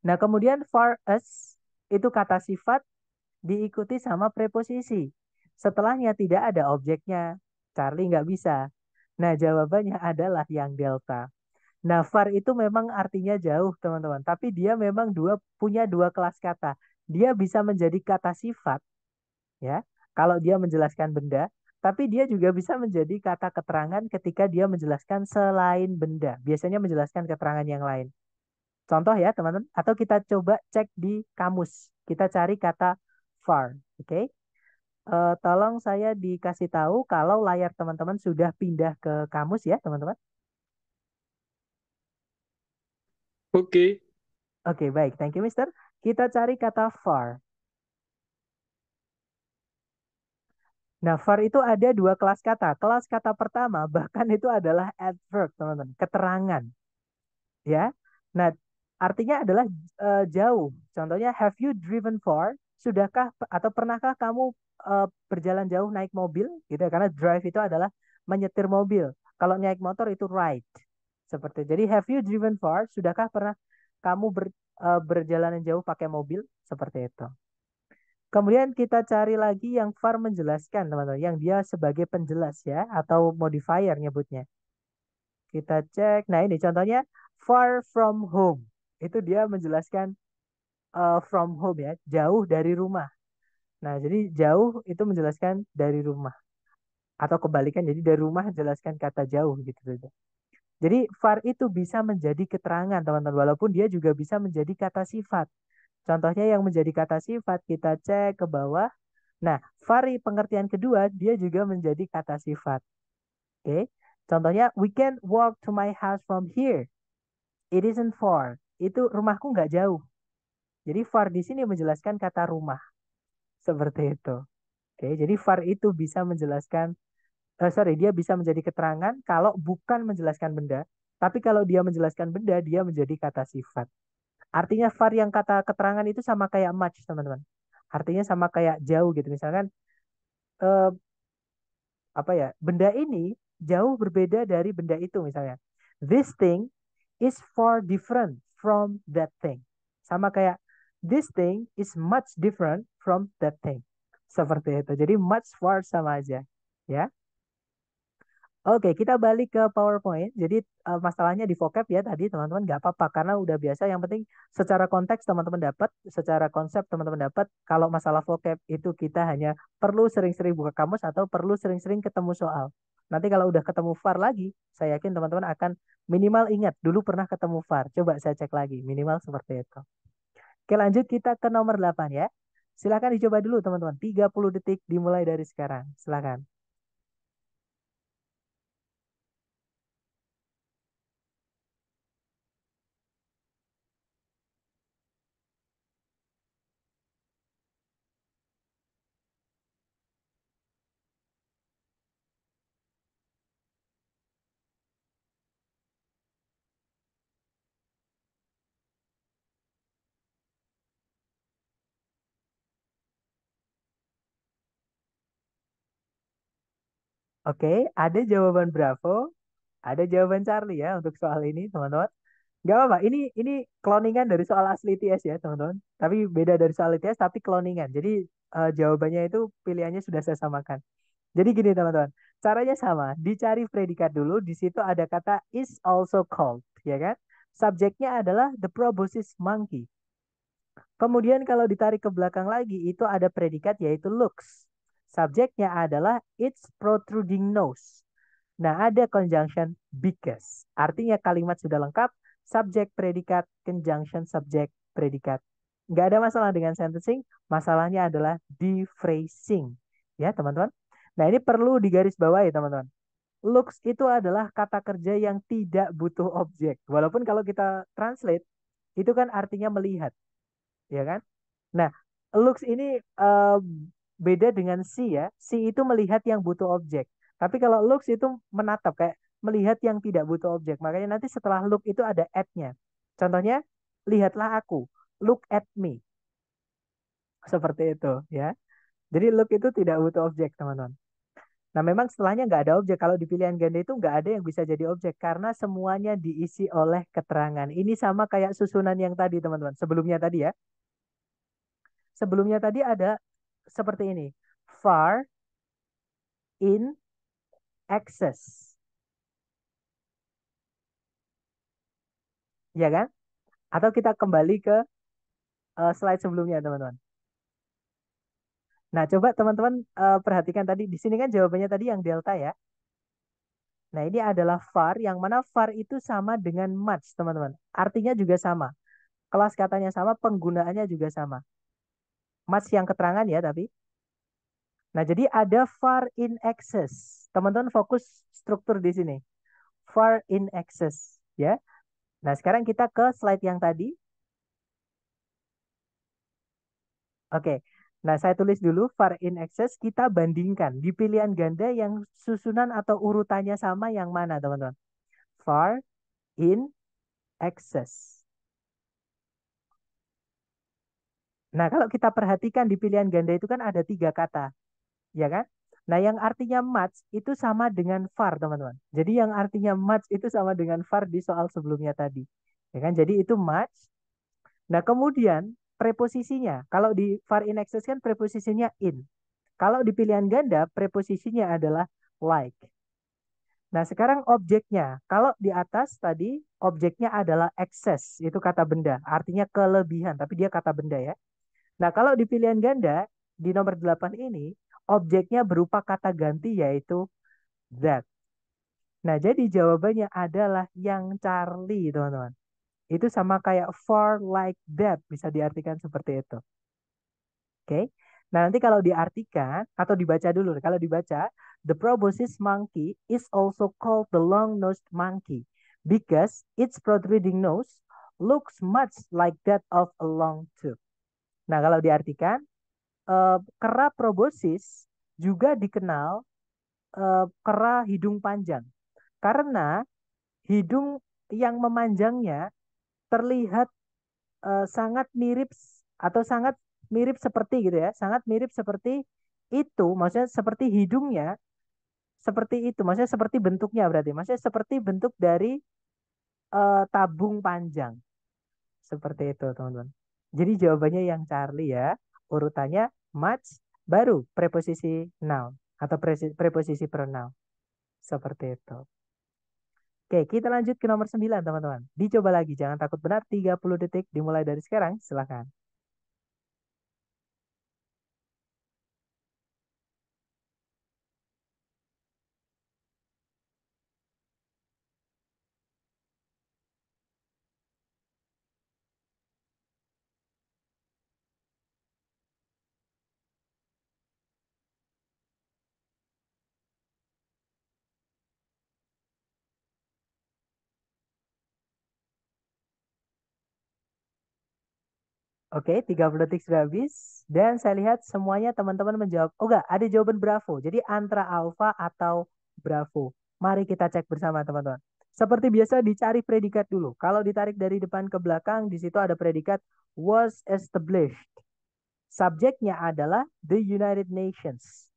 Speaker 1: Nah kemudian far as itu kata sifat diikuti sama preposisi. Setelahnya tidak ada objeknya. Charlie nggak bisa. Nah, jawabannya adalah yang delta. Nah, far itu memang artinya jauh, teman-teman. Tapi dia memang dua punya dua kelas kata. Dia bisa menjadi kata sifat, ya. Kalau dia menjelaskan benda, tapi dia juga bisa menjadi kata keterangan ketika dia menjelaskan selain benda. Biasanya menjelaskan keterangan yang lain. Contoh ya, teman-teman. Atau kita coba cek di kamus. Kita cari kata far, oke? Okay? uh, tolong saya dikasih tahu kalau layar teman-teman sudah pindah ke kamus ya, teman-teman. Oke. Okay. Oke, okay, baik. Thank you, Mister. Kita cari kata far. Nah, far itu ada dua kelas kata. Kelas kata pertama bahkan itu adalah adverb, teman-teman, keterangan. Ya. Nah, artinya adalah uh, jauh. Contohnya have you driven far? Sudahkah atau pernahkah kamu uh, berjalan jauh naik mobil gitu ya, karena drive itu adalah menyetir mobil kalau naik motor itu ride seperti jadi have you driven far sudahkah pernah kamu ber, uh, eh, berjalan jauh pakai mobil seperti itu kemudian kita cari lagi yang far menjelaskan teman-teman yang dia sebagai penjelas ya atau modifier nyebutnya kita cek nah ini contohnya far from home itu dia menjelaskan uh, from home ya jauh dari rumah Nah, jadi jauh itu menjelaskan dari rumah. Atau kebalikan, jadi dari rumah jelaskan kata jauh gitu saja. Jadi far itu bisa menjadi keterangan teman-teman, walaupun dia juga bisa menjadi kata sifat. Contohnya yang menjadi kata sifat, kita cek ke bawah. Nah, vari pengertian kedua, dia juga menjadi kata sifat. Oke, okay? contohnya, we can walk to my house from here. It isn't far. Itu rumahku nggak jauh. Jadi far di sini menjelaskan kata rumah. Seperti itu. Oke, jadi VAR itu bisa menjelaskan uh, sorry, dia bisa menjadi keterangan kalau bukan menjelaskan benda, tapi kalau dia menjelaskan benda, dia menjadi kata sifat. Artinya VAR yang kata keterangan itu sama kayak match, teman-teman. Artinya sama kayak jauh gitu. Misalkan uh, apa ya? Benda ini jauh berbeda dari benda itu misalnya. This thing is far different from that thing. Sama kayak this thing is much different from that thing. Seperti itu. Jadi much far sama aja. Ya. Oke, kita balik ke PowerPoint. Jadi eh, masalahnya di vocab ya tadi teman-teman nggak apa-apa. Karena udah biasa. Yang penting secara konteks teman-teman dapat. Secara konsep teman-teman dapat. Kalau masalah vocab itu kita hanya perlu sering-sering buka kamus atau perlu sering-sering ketemu soal. Nanti kalau udah ketemu VAR lagi, saya yakin teman-teman akan minimal ingat dulu pernah ketemu VAR. Coba saya cek lagi, minimal seperti itu. Oke lanjut kita ke nomor 8 ya. Silahkan dicoba dulu teman-teman. 30 detik dimulai dari sekarang. Silahkan. Oke, ada jawaban Bravo, ada jawaban Charlie ya untuk soal ini, teman-teman. Gak apa-apa, ini ini cloningan dari soal asli ITS ya, teman-teman. Tapi beda dari soal ITS, tapi kloningan. Jadi uh, jawabannya itu pilihannya sudah saya samakan. Jadi gini, teman-teman. Caranya sama, dicari predikat dulu, di situ ada kata is also called, ya kan? Subjeknya adalah the proboscis monkey. Kemudian kalau ditarik ke belakang lagi, itu ada predikat yaitu looks. Subjeknya adalah its protruding nose. Nah, ada conjunction because. Artinya kalimat sudah lengkap, subjek, predikat, conjunction, subjek, predikat. Nggak ada masalah dengan sentencing, masalahnya adalah phrasing. Ya, teman-teman. Nah, ini perlu digarisbawahi, teman-teman. Looks itu adalah kata kerja yang tidak butuh objek. Walaupun kalau kita translate, itu kan artinya melihat. Ya kan? Nah, looks ini uh, beda dengan si ya. si itu melihat yang butuh objek. Tapi kalau looks itu menatap kayak melihat yang tidak butuh objek. Makanya nanti setelah look itu ada at-nya. Contohnya, lihatlah aku, look at me. Seperti itu ya. Jadi look itu tidak butuh objek teman-teman. Nah memang setelahnya nggak ada objek. Kalau di pilihan ganda itu nggak ada yang bisa jadi objek. Karena semuanya diisi oleh keterangan. Ini sama kayak susunan yang tadi teman-teman. Sebelumnya tadi ya. Sebelumnya tadi ada seperti ini. Far in excess. Ya kan? Atau kita kembali ke uh, slide sebelumnya, teman-teman. Nah, coba teman-teman uh, perhatikan tadi. Di sini kan jawabannya tadi yang delta ya. Nah, ini adalah far yang mana far itu sama dengan much teman-teman. Artinya juga sama. Kelas katanya sama, penggunaannya juga sama. Mas yang keterangan ya tapi. Nah, jadi ada far in excess. Teman-teman fokus struktur di sini. Far in excess, ya. Nah, sekarang kita ke slide yang tadi. Oke. Nah, saya tulis dulu far in excess kita bandingkan di pilihan ganda yang susunan atau urutannya sama yang mana, teman-teman. Far in excess. Nah, kalau kita perhatikan di pilihan ganda itu kan ada tiga kata, ya kan? Nah, yang artinya match itu sama dengan far teman-teman. Jadi yang artinya match itu sama dengan far di soal sebelumnya tadi. Ya kan? Jadi itu match. Nah, kemudian preposisinya. Kalau di far in excess kan preposisinya in. Kalau di pilihan ganda, preposisinya adalah like. Nah, sekarang objeknya. Kalau di atas tadi, objeknya adalah excess. Itu kata benda. Artinya kelebihan. Tapi dia kata benda ya. Nah, kalau di pilihan ganda di nomor 8 ini objeknya berupa kata ganti yaitu that. Nah, jadi jawabannya adalah yang Charlie, teman-teman. Itu sama kayak for like that bisa diartikan seperti itu. Oke. Okay? Nah, nanti kalau diartikan atau dibaca dulu. Kalau dibaca, the proboscis monkey is also called the long-nosed monkey because its protruding nose looks much like that of a long tooth. Nah, kalau diartikan, eh, kera proboscis juga dikenal eh, kera hidung panjang. Karena hidung yang memanjangnya terlihat eh, sangat mirip atau sangat mirip seperti gitu ya, sangat mirip seperti itu, maksudnya seperti hidungnya seperti itu, maksudnya seperti bentuknya berarti, maksudnya seperti bentuk dari uh, tabung panjang. Seperti itu, teman-teman. Jadi jawabannya yang Charlie ya. Urutannya much baru preposisi noun atau preposisi pronoun. Seperti itu. Oke, kita lanjut ke nomor 9, teman-teman. Dicoba lagi, jangan takut benar. 30 detik dimulai dari sekarang. Silakan. Oke, okay, 30 detik sudah habis. Dan saya lihat semuanya teman-teman menjawab. Oh enggak, ada jawaban Bravo. Jadi antara Alpha atau Bravo. Mari kita cek bersama teman-teman. Seperti biasa dicari predikat dulu. Kalau ditarik dari depan ke belakang, di situ ada predikat was established. Subjeknya adalah the United Nations.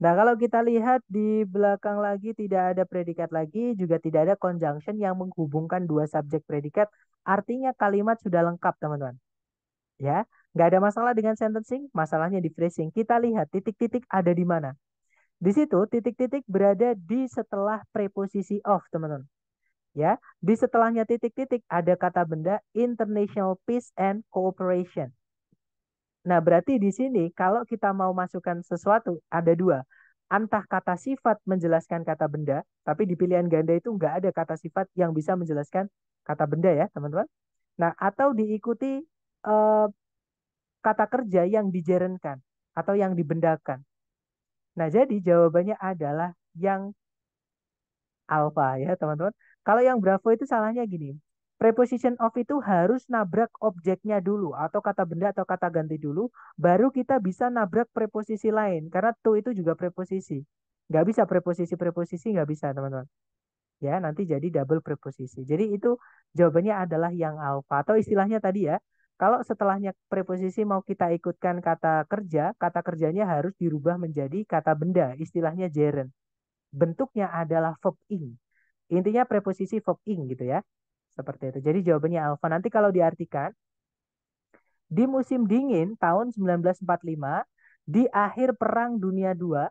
Speaker 1: Nah, kalau kita lihat di belakang lagi tidak ada predikat lagi, juga tidak ada conjunction yang menghubungkan dua subjek predikat. Artinya kalimat sudah lengkap, teman-teman. Ya, nggak ada masalah dengan sentencing, masalahnya di phrasing. Kita lihat titik-titik ada di mana. Di situ titik-titik berada di setelah preposisi of, teman-teman. Ya, di setelahnya titik-titik ada kata benda international peace and cooperation. Nah, berarti di sini kalau kita mau masukkan sesuatu ada dua. Antah kata sifat menjelaskan kata benda, tapi di pilihan ganda itu nggak ada kata sifat yang bisa menjelaskan kata benda ya, teman-teman. Nah, atau diikuti uh, kata kerja yang dijerenkan atau yang dibendakan. Nah, jadi jawabannya adalah yang alfa ya, teman-teman. Kalau yang bravo itu salahnya gini. Preposition of itu harus nabrak objeknya dulu atau kata benda atau kata ganti dulu, baru kita bisa nabrak preposisi lain karena to itu juga preposisi. Nggak bisa preposisi-preposisi nggak bisa, teman-teman. Ya, nanti jadi double preposisi. Jadi itu jawabannya adalah yang alfa atau istilahnya tadi ya, kalau setelahnya preposisi mau kita ikutkan kata kerja, kata kerjanya harus dirubah menjadi kata benda, istilahnya gerund. Bentuknya adalah verb ing. Intinya preposisi verb ing gitu ya. Seperti itu. Jadi jawabannya alfa. Nanti kalau diartikan, di musim dingin tahun 1945, di akhir Perang Dunia II,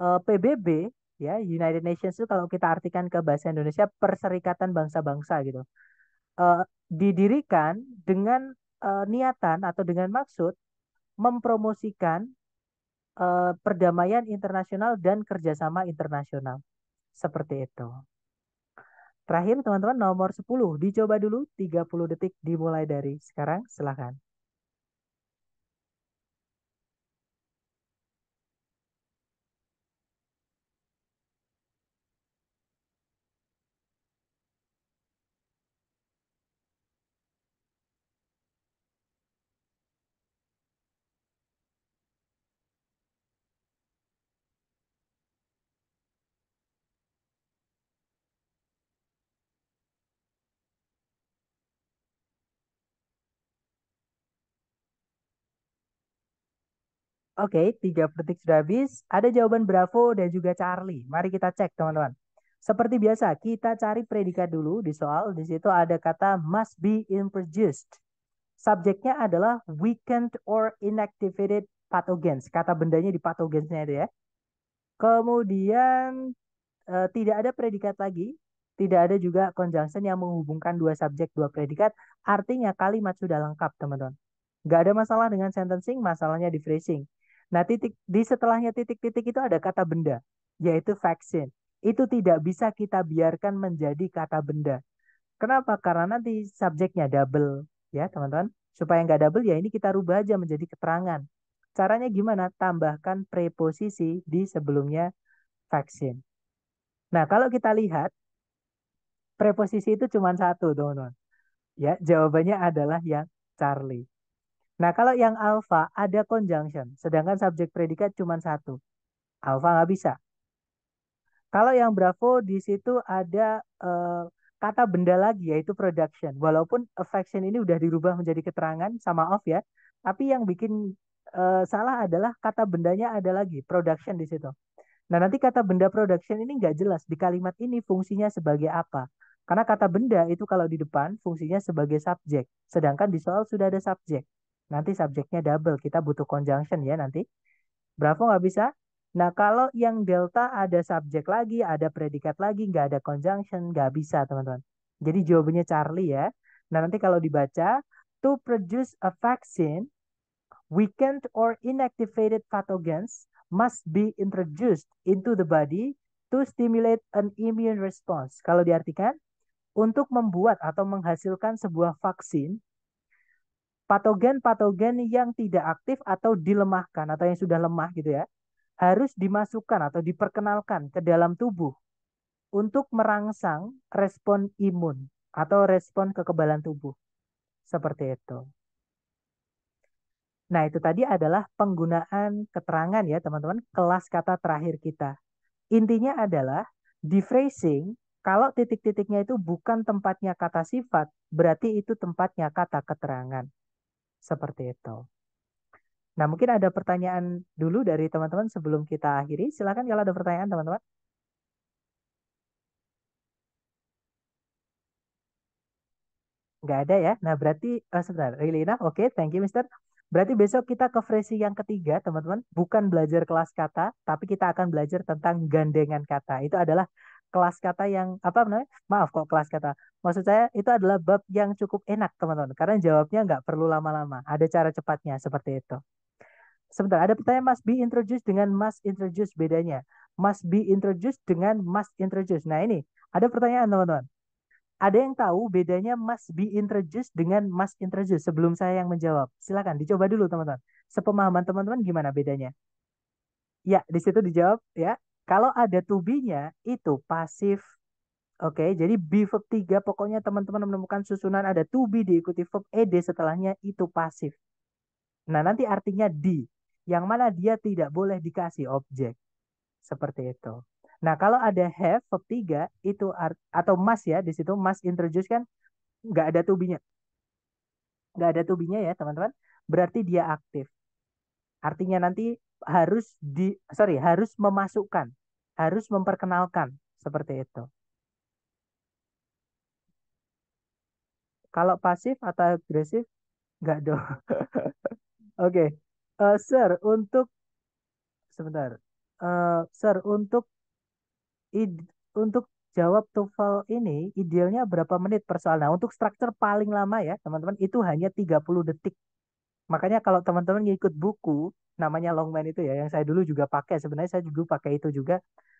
Speaker 1: eh, PBB ya United Nations itu kalau kita artikan ke bahasa Indonesia Perserikatan Bangsa-Bangsa gitu. Eh, didirikan dengan uh, niatan atau dengan maksud mempromosikan uh, perdamaian internasional dan kerjasama internasional. Seperti itu. Terakhir teman-teman nomor 10 dicoba dulu 30 detik dimulai dari sekarang silahkan. Oke, tiga detik sudah habis. Ada jawaban Bravo dan juga Charlie. Mari kita cek, teman-teman. Seperti biasa, kita cari predikat dulu di soal. Di situ ada kata must be introduced. Subjeknya adalah weakened or inactivated pathogens. Kata bendanya di pathogensnya itu ya. Kemudian eh, tidak ada predikat lagi. Tidak ada juga conjunction yang menghubungkan dua subjek, dua predikat. Artinya kalimat sudah lengkap, teman-teman. Gak ada masalah dengan sentencing, masalahnya di phrasing. Nah, titik di setelahnya titik-titik itu ada kata benda, yaitu vaksin. Itu tidak bisa kita biarkan menjadi kata benda. Kenapa? Karena nanti subjeknya double, ya teman-teman. Supaya nggak double, ya ini kita rubah aja menjadi keterangan. Caranya gimana? Tambahkan preposisi di sebelumnya vaksin. Nah, kalau kita lihat, preposisi itu cuma satu, teman-teman. Ya, jawabannya adalah yang Charlie. Nah, kalau yang alfa ada conjunction, sedangkan subjek predikat cuma satu. Alfa nggak bisa. Kalau yang bravo di situ ada uh, kata benda lagi yaitu production. Walaupun affection ini udah dirubah menjadi keterangan sama off ya, tapi yang bikin uh, salah adalah kata bendanya ada lagi production di situ. Nah, nanti kata benda production ini nggak jelas di kalimat ini fungsinya sebagai apa. Karena kata benda itu kalau di depan fungsinya sebagai subjek, sedangkan di soal sudah ada subjek. Nanti subjeknya double, kita butuh conjunction ya nanti. Bravo nggak bisa? Nah, kalau yang delta ada subjek lagi, ada predikat lagi, nggak ada conjunction, nggak bisa, teman-teman. Jadi jawabannya Charlie ya. Nah, nanti kalau dibaca, to produce a vaccine, weakened or inactivated pathogens must be introduced into the body to stimulate an immune response. Kalau diartikan, untuk membuat atau menghasilkan sebuah vaksin, patogen-patogen yang tidak aktif atau dilemahkan atau yang sudah lemah gitu ya harus dimasukkan atau diperkenalkan ke dalam tubuh untuk merangsang respon imun atau respon kekebalan tubuh. Seperti itu. Nah, itu tadi adalah penggunaan keterangan ya, teman-teman, kelas kata terakhir kita. Intinya adalah di kalau titik-titiknya itu bukan tempatnya kata sifat, berarti itu tempatnya kata keterangan. Seperti itu. Nah, mungkin ada pertanyaan dulu dari teman-teman sebelum kita akhiri. Silakan kalau ada pertanyaan teman-teman. Nggak ada ya. Nah, berarti uh, sebentar, enough. oke, okay, thank you Mister. Berarti besok kita ke versi yang ketiga, teman-teman. Bukan belajar kelas kata, tapi kita akan belajar tentang gandengan kata. Itu adalah kelas kata yang apa namanya? Maaf kok kelas kata. Maksud saya itu adalah bab yang cukup enak teman-teman karena jawabnya nggak perlu lama-lama. Ada cara cepatnya seperti itu. Sebentar, ada pertanyaan must be introduced dengan must introduce bedanya. Must be introduced dengan must introduce. Nah ini ada pertanyaan teman-teman. Ada yang tahu bedanya must be introduced dengan must introduce sebelum saya yang menjawab? Silakan dicoba dulu teman-teman. Sepemahaman teman-teman gimana bedanya? Ya, di situ dijawab ya. Kalau ada to be-nya itu pasif. Oke, okay, jadi be verb 3 pokoknya teman-teman menemukan susunan ada to be diikuti verb ed setelahnya itu pasif. Nah, nanti artinya di yang mana dia tidak boleh dikasih objek. Seperti itu. Nah, kalau ada have verb 3 itu art, atau must ya, di situ must introduce kan nggak ada to be-nya. Nggak ada to be-nya ya, teman-teman. Berarti dia aktif. Artinya nanti harus di sorry harus memasukkan harus memperkenalkan seperti itu kalau pasif atau agresif nggak dong oke okay. uh, eh, sir untuk sebentar uh, sir untuk id, untuk jawab TOEFL ini idealnya berapa menit per nah untuk struktur paling lama ya teman-teman itu hanya 30 detik Makanya kalau teman-teman ngikut buku namanya Longman itu ya yang saya dulu juga pakai sebenarnya saya juga pakai itu juga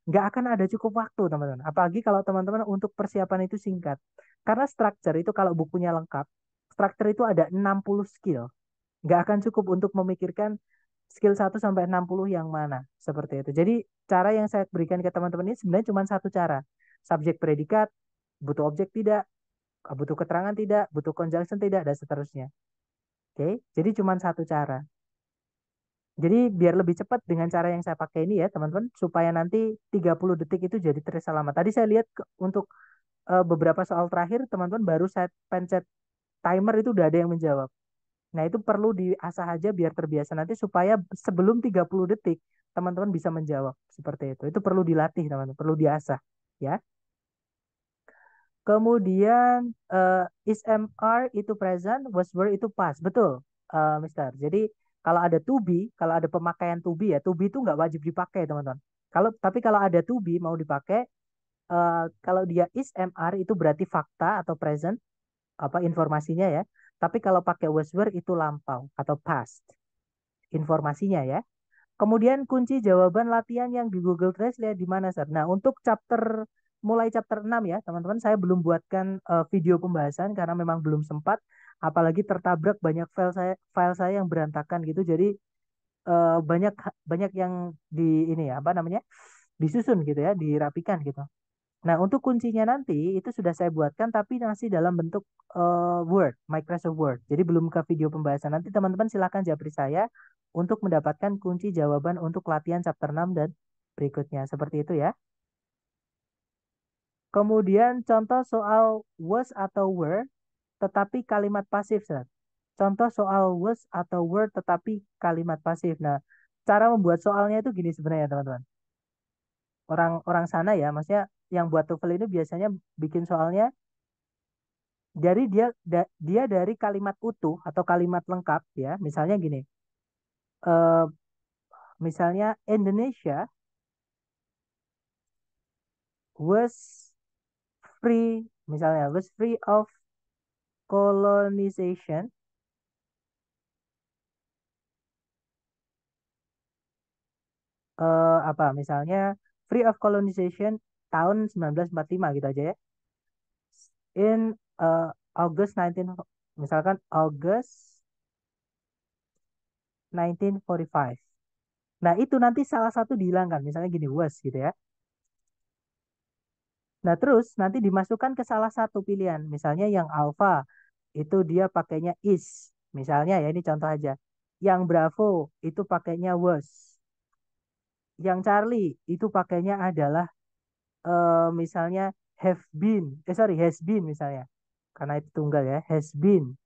Speaker 1: nggak akan ada cukup waktu teman-teman apalagi kalau teman-teman untuk persiapan itu singkat karena structure itu kalau bukunya lengkap structure itu ada 60 skill nggak akan cukup untuk memikirkan skill 1 sampai 60 yang mana seperti itu jadi cara yang saya berikan ke teman-teman ini sebenarnya cuma satu cara subjek predikat butuh objek tidak butuh keterangan tidak butuh conjunction tidak dan seterusnya Oke, jadi cuma satu cara. Jadi biar lebih cepat dengan cara yang saya pakai ini ya teman-teman supaya nanti 30 detik itu jadi terasa lama. Tadi saya lihat untuk eh, beberapa soal terakhir teman-teman baru saya pencet timer itu udah ada yang menjawab. Nah itu perlu diasah aja biar terbiasa nanti supaya sebelum 30 detik teman-teman bisa menjawab seperti itu. Itu perlu dilatih teman-teman, perlu diasah ya. Kemudian uh, eh, is MR itu present, was were itu past. Betul, uh, Mister. Jadi kalau ada to be, kalau ada pemakaian to be ya, to be itu nggak wajib dipakai, teman-teman. Kalau tapi kalau ada to be mau dipakai uh, kalau dia is MR itu berarti fakta atau present apa informasinya ya. Tapi kalau pakai was were itu lampau atau past informasinya ya. Kemudian kunci jawaban latihan yang di Google Translate di mana, Sir? Nah, untuk chapter mulai chapter 6 ya, teman-teman. Saya belum buatkan uh, video pembahasan karena memang belum sempat apalagi tertabrak banyak file saya file saya yang berantakan gitu. Jadi uh, banyak banyak yang di ini ya, apa namanya? disusun gitu ya, dirapikan gitu. Nah, untuk kuncinya nanti itu sudah saya buatkan tapi masih dalam bentuk uh, Word, Microsoft Word. Jadi belum ke video pembahasan. Nanti teman-teman silahkan japri saya untuk mendapatkan kunci jawaban untuk latihan chapter 6 dan berikutnya. Seperti itu ya. Kemudian contoh soal was atau were tetapi kalimat pasif. Sir. Contoh soal was atau were tetapi kalimat pasif. Nah, cara membuat soalnya itu gini sebenarnya teman-teman. Orang-orang sana ya, maksudnya yang buat TOEFL ini biasanya bikin soalnya dari dia da, dia dari kalimat utuh atau kalimat lengkap ya. Misalnya gini. Uh, misalnya Indonesia was free misalnya was free of colonization uh, apa misalnya free of colonization tahun 1945 gitu aja ya in uh, August 19 misalkan August 1945 nah itu nanti salah satu dihilangkan misalnya gini was gitu ya Nah, terus nanti dimasukkan ke salah satu pilihan. Misalnya yang alpha itu dia pakainya is. Misalnya ya ini contoh aja. Yang bravo itu pakainya was. Yang Charlie itu pakainya adalah uh, misalnya have been. Eh sorry, has been misalnya. Karena itu tunggal ya, has been.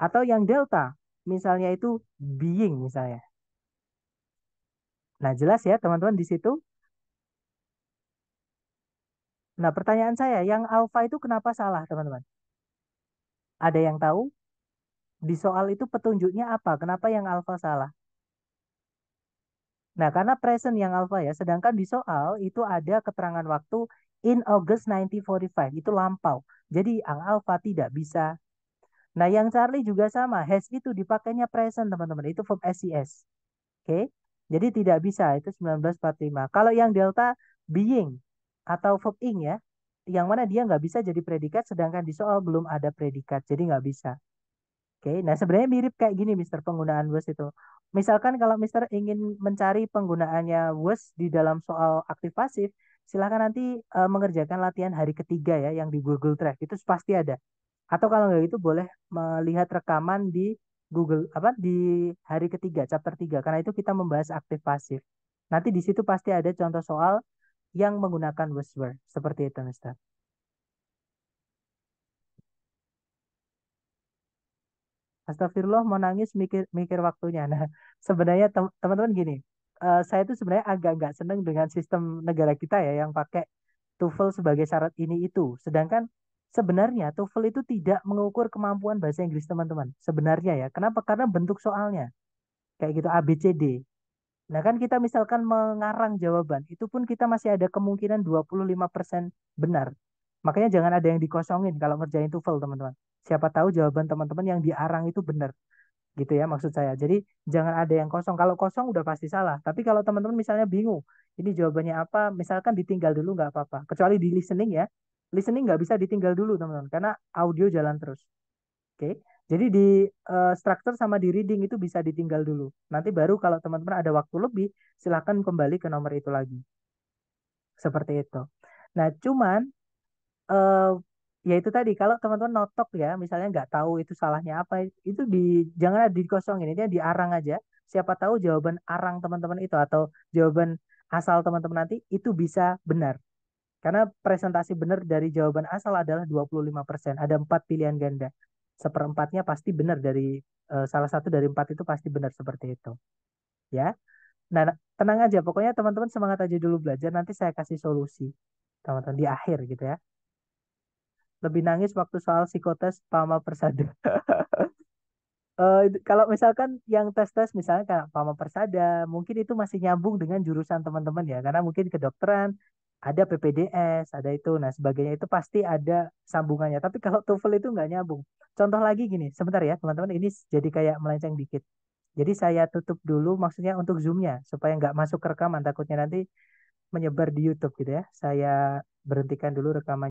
Speaker 1: Atau yang delta, misalnya itu being misalnya. Nah, jelas ya teman-teman di situ Nah, pertanyaan saya, yang alfa itu kenapa salah, teman-teman? Ada yang tahu? Di soal itu petunjuknya apa? Kenapa yang alfa salah? Nah, karena present yang alfa ya, sedangkan di soal itu ada keterangan waktu in August 1945, itu lampau. Jadi yang alfa tidak bisa. Nah, yang Charlie juga sama, has itu dipakainya present, teman-teman. Itu from SES. Oke. Okay? Jadi tidak bisa, itu 1945. Kalau yang delta being, atau verb ing ya, yang mana dia nggak bisa jadi predikat sedangkan di soal belum ada predikat, jadi nggak bisa. Oke, nah sebenarnya mirip kayak gini Mister penggunaan was itu. Misalkan kalau Mister ingin mencari penggunaannya was di dalam soal aktif pasif, silahkan nanti uh, mengerjakan latihan hari ketiga ya yang di Google Drive itu pasti ada. Atau kalau nggak itu boleh melihat rekaman di Google apa di hari ketiga chapter 3 karena itu kita membahas aktif pasif. Nanti di situ pasti ada contoh soal yang menggunakan whisper. Seperti itu, Mister. Astagfirullah mau nangis mikir mikir waktunya. Nah, sebenarnya teman-teman gini, uh, saya itu sebenarnya agak nggak seneng dengan sistem negara kita ya yang pakai TOEFL sebagai syarat ini itu. Sedangkan sebenarnya TOEFL itu tidak mengukur kemampuan bahasa Inggris teman-teman. Sebenarnya ya. Kenapa? Karena bentuk soalnya. Kayak gitu ABCD. Nah kan kita misalkan mengarang jawaban, itu pun kita masih ada kemungkinan 25% benar. Makanya jangan ada yang dikosongin kalau ngerjain TOEFL teman-teman. Siapa tahu jawaban teman-teman yang diarang itu benar. Gitu ya maksud saya. Jadi jangan ada yang kosong. Kalau kosong udah pasti salah. Tapi kalau teman-teman misalnya bingung, ini jawabannya apa, misalkan ditinggal dulu nggak apa-apa. Kecuali di listening ya. Listening nggak bisa ditinggal dulu teman-teman. Karena audio jalan terus. Oke. Okay? Jadi di uh, structure sama di reading itu bisa ditinggal dulu. Nanti baru kalau teman-teman ada waktu lebih, silahkan kembali ke nomor itu lagi. Seperti itu. Nah, cuman uh, ya itu tadi kalau teman-teman notok ya, misalnya nggak tahu itu salahnya apa, itu di jangan dikosongin, ini diarang aja. Siapa tahu jawaban arang teman-teman itu atau jawaban asal teman-teman nanti itu bisa benar. Karena presentasi benar dari jawaban asal adalah 25%. Ada empat pilihan ganda seperempatnya pasti benar dari uh, salah satu dari empat itu pasti benar seperti itu. Ya. Nah, nah, tenang aja pokoknya teman-teman semangat aja dulu belajar nanti saya kasih solusi. Teman-teman di akhir gitu ya. Lebih nangis waktu soal psikotes Pama Persada. uh, kalau misalkan yang tes-tes misalnya kayak Pama Persada, mungkin itu masih nyambung dengan jurusan teman-teman ya, karena mungkin kedokteran, ada PPDS, ada itu, nah sebagainya itu pasti ada sambungannya. Tapi kalau TOEFL itu nggak nyambung. Contoh lagi gini, sebentar ya teman-teman, ini jadi kayak melenceng dikit. Jadi saya tutup dulu maksudnya untuk zoomnya supaya nggak masuk ke rekaman, takutnya nanti menyebar di YouTube gitu ya. Saya berhentikan dulu rekaman.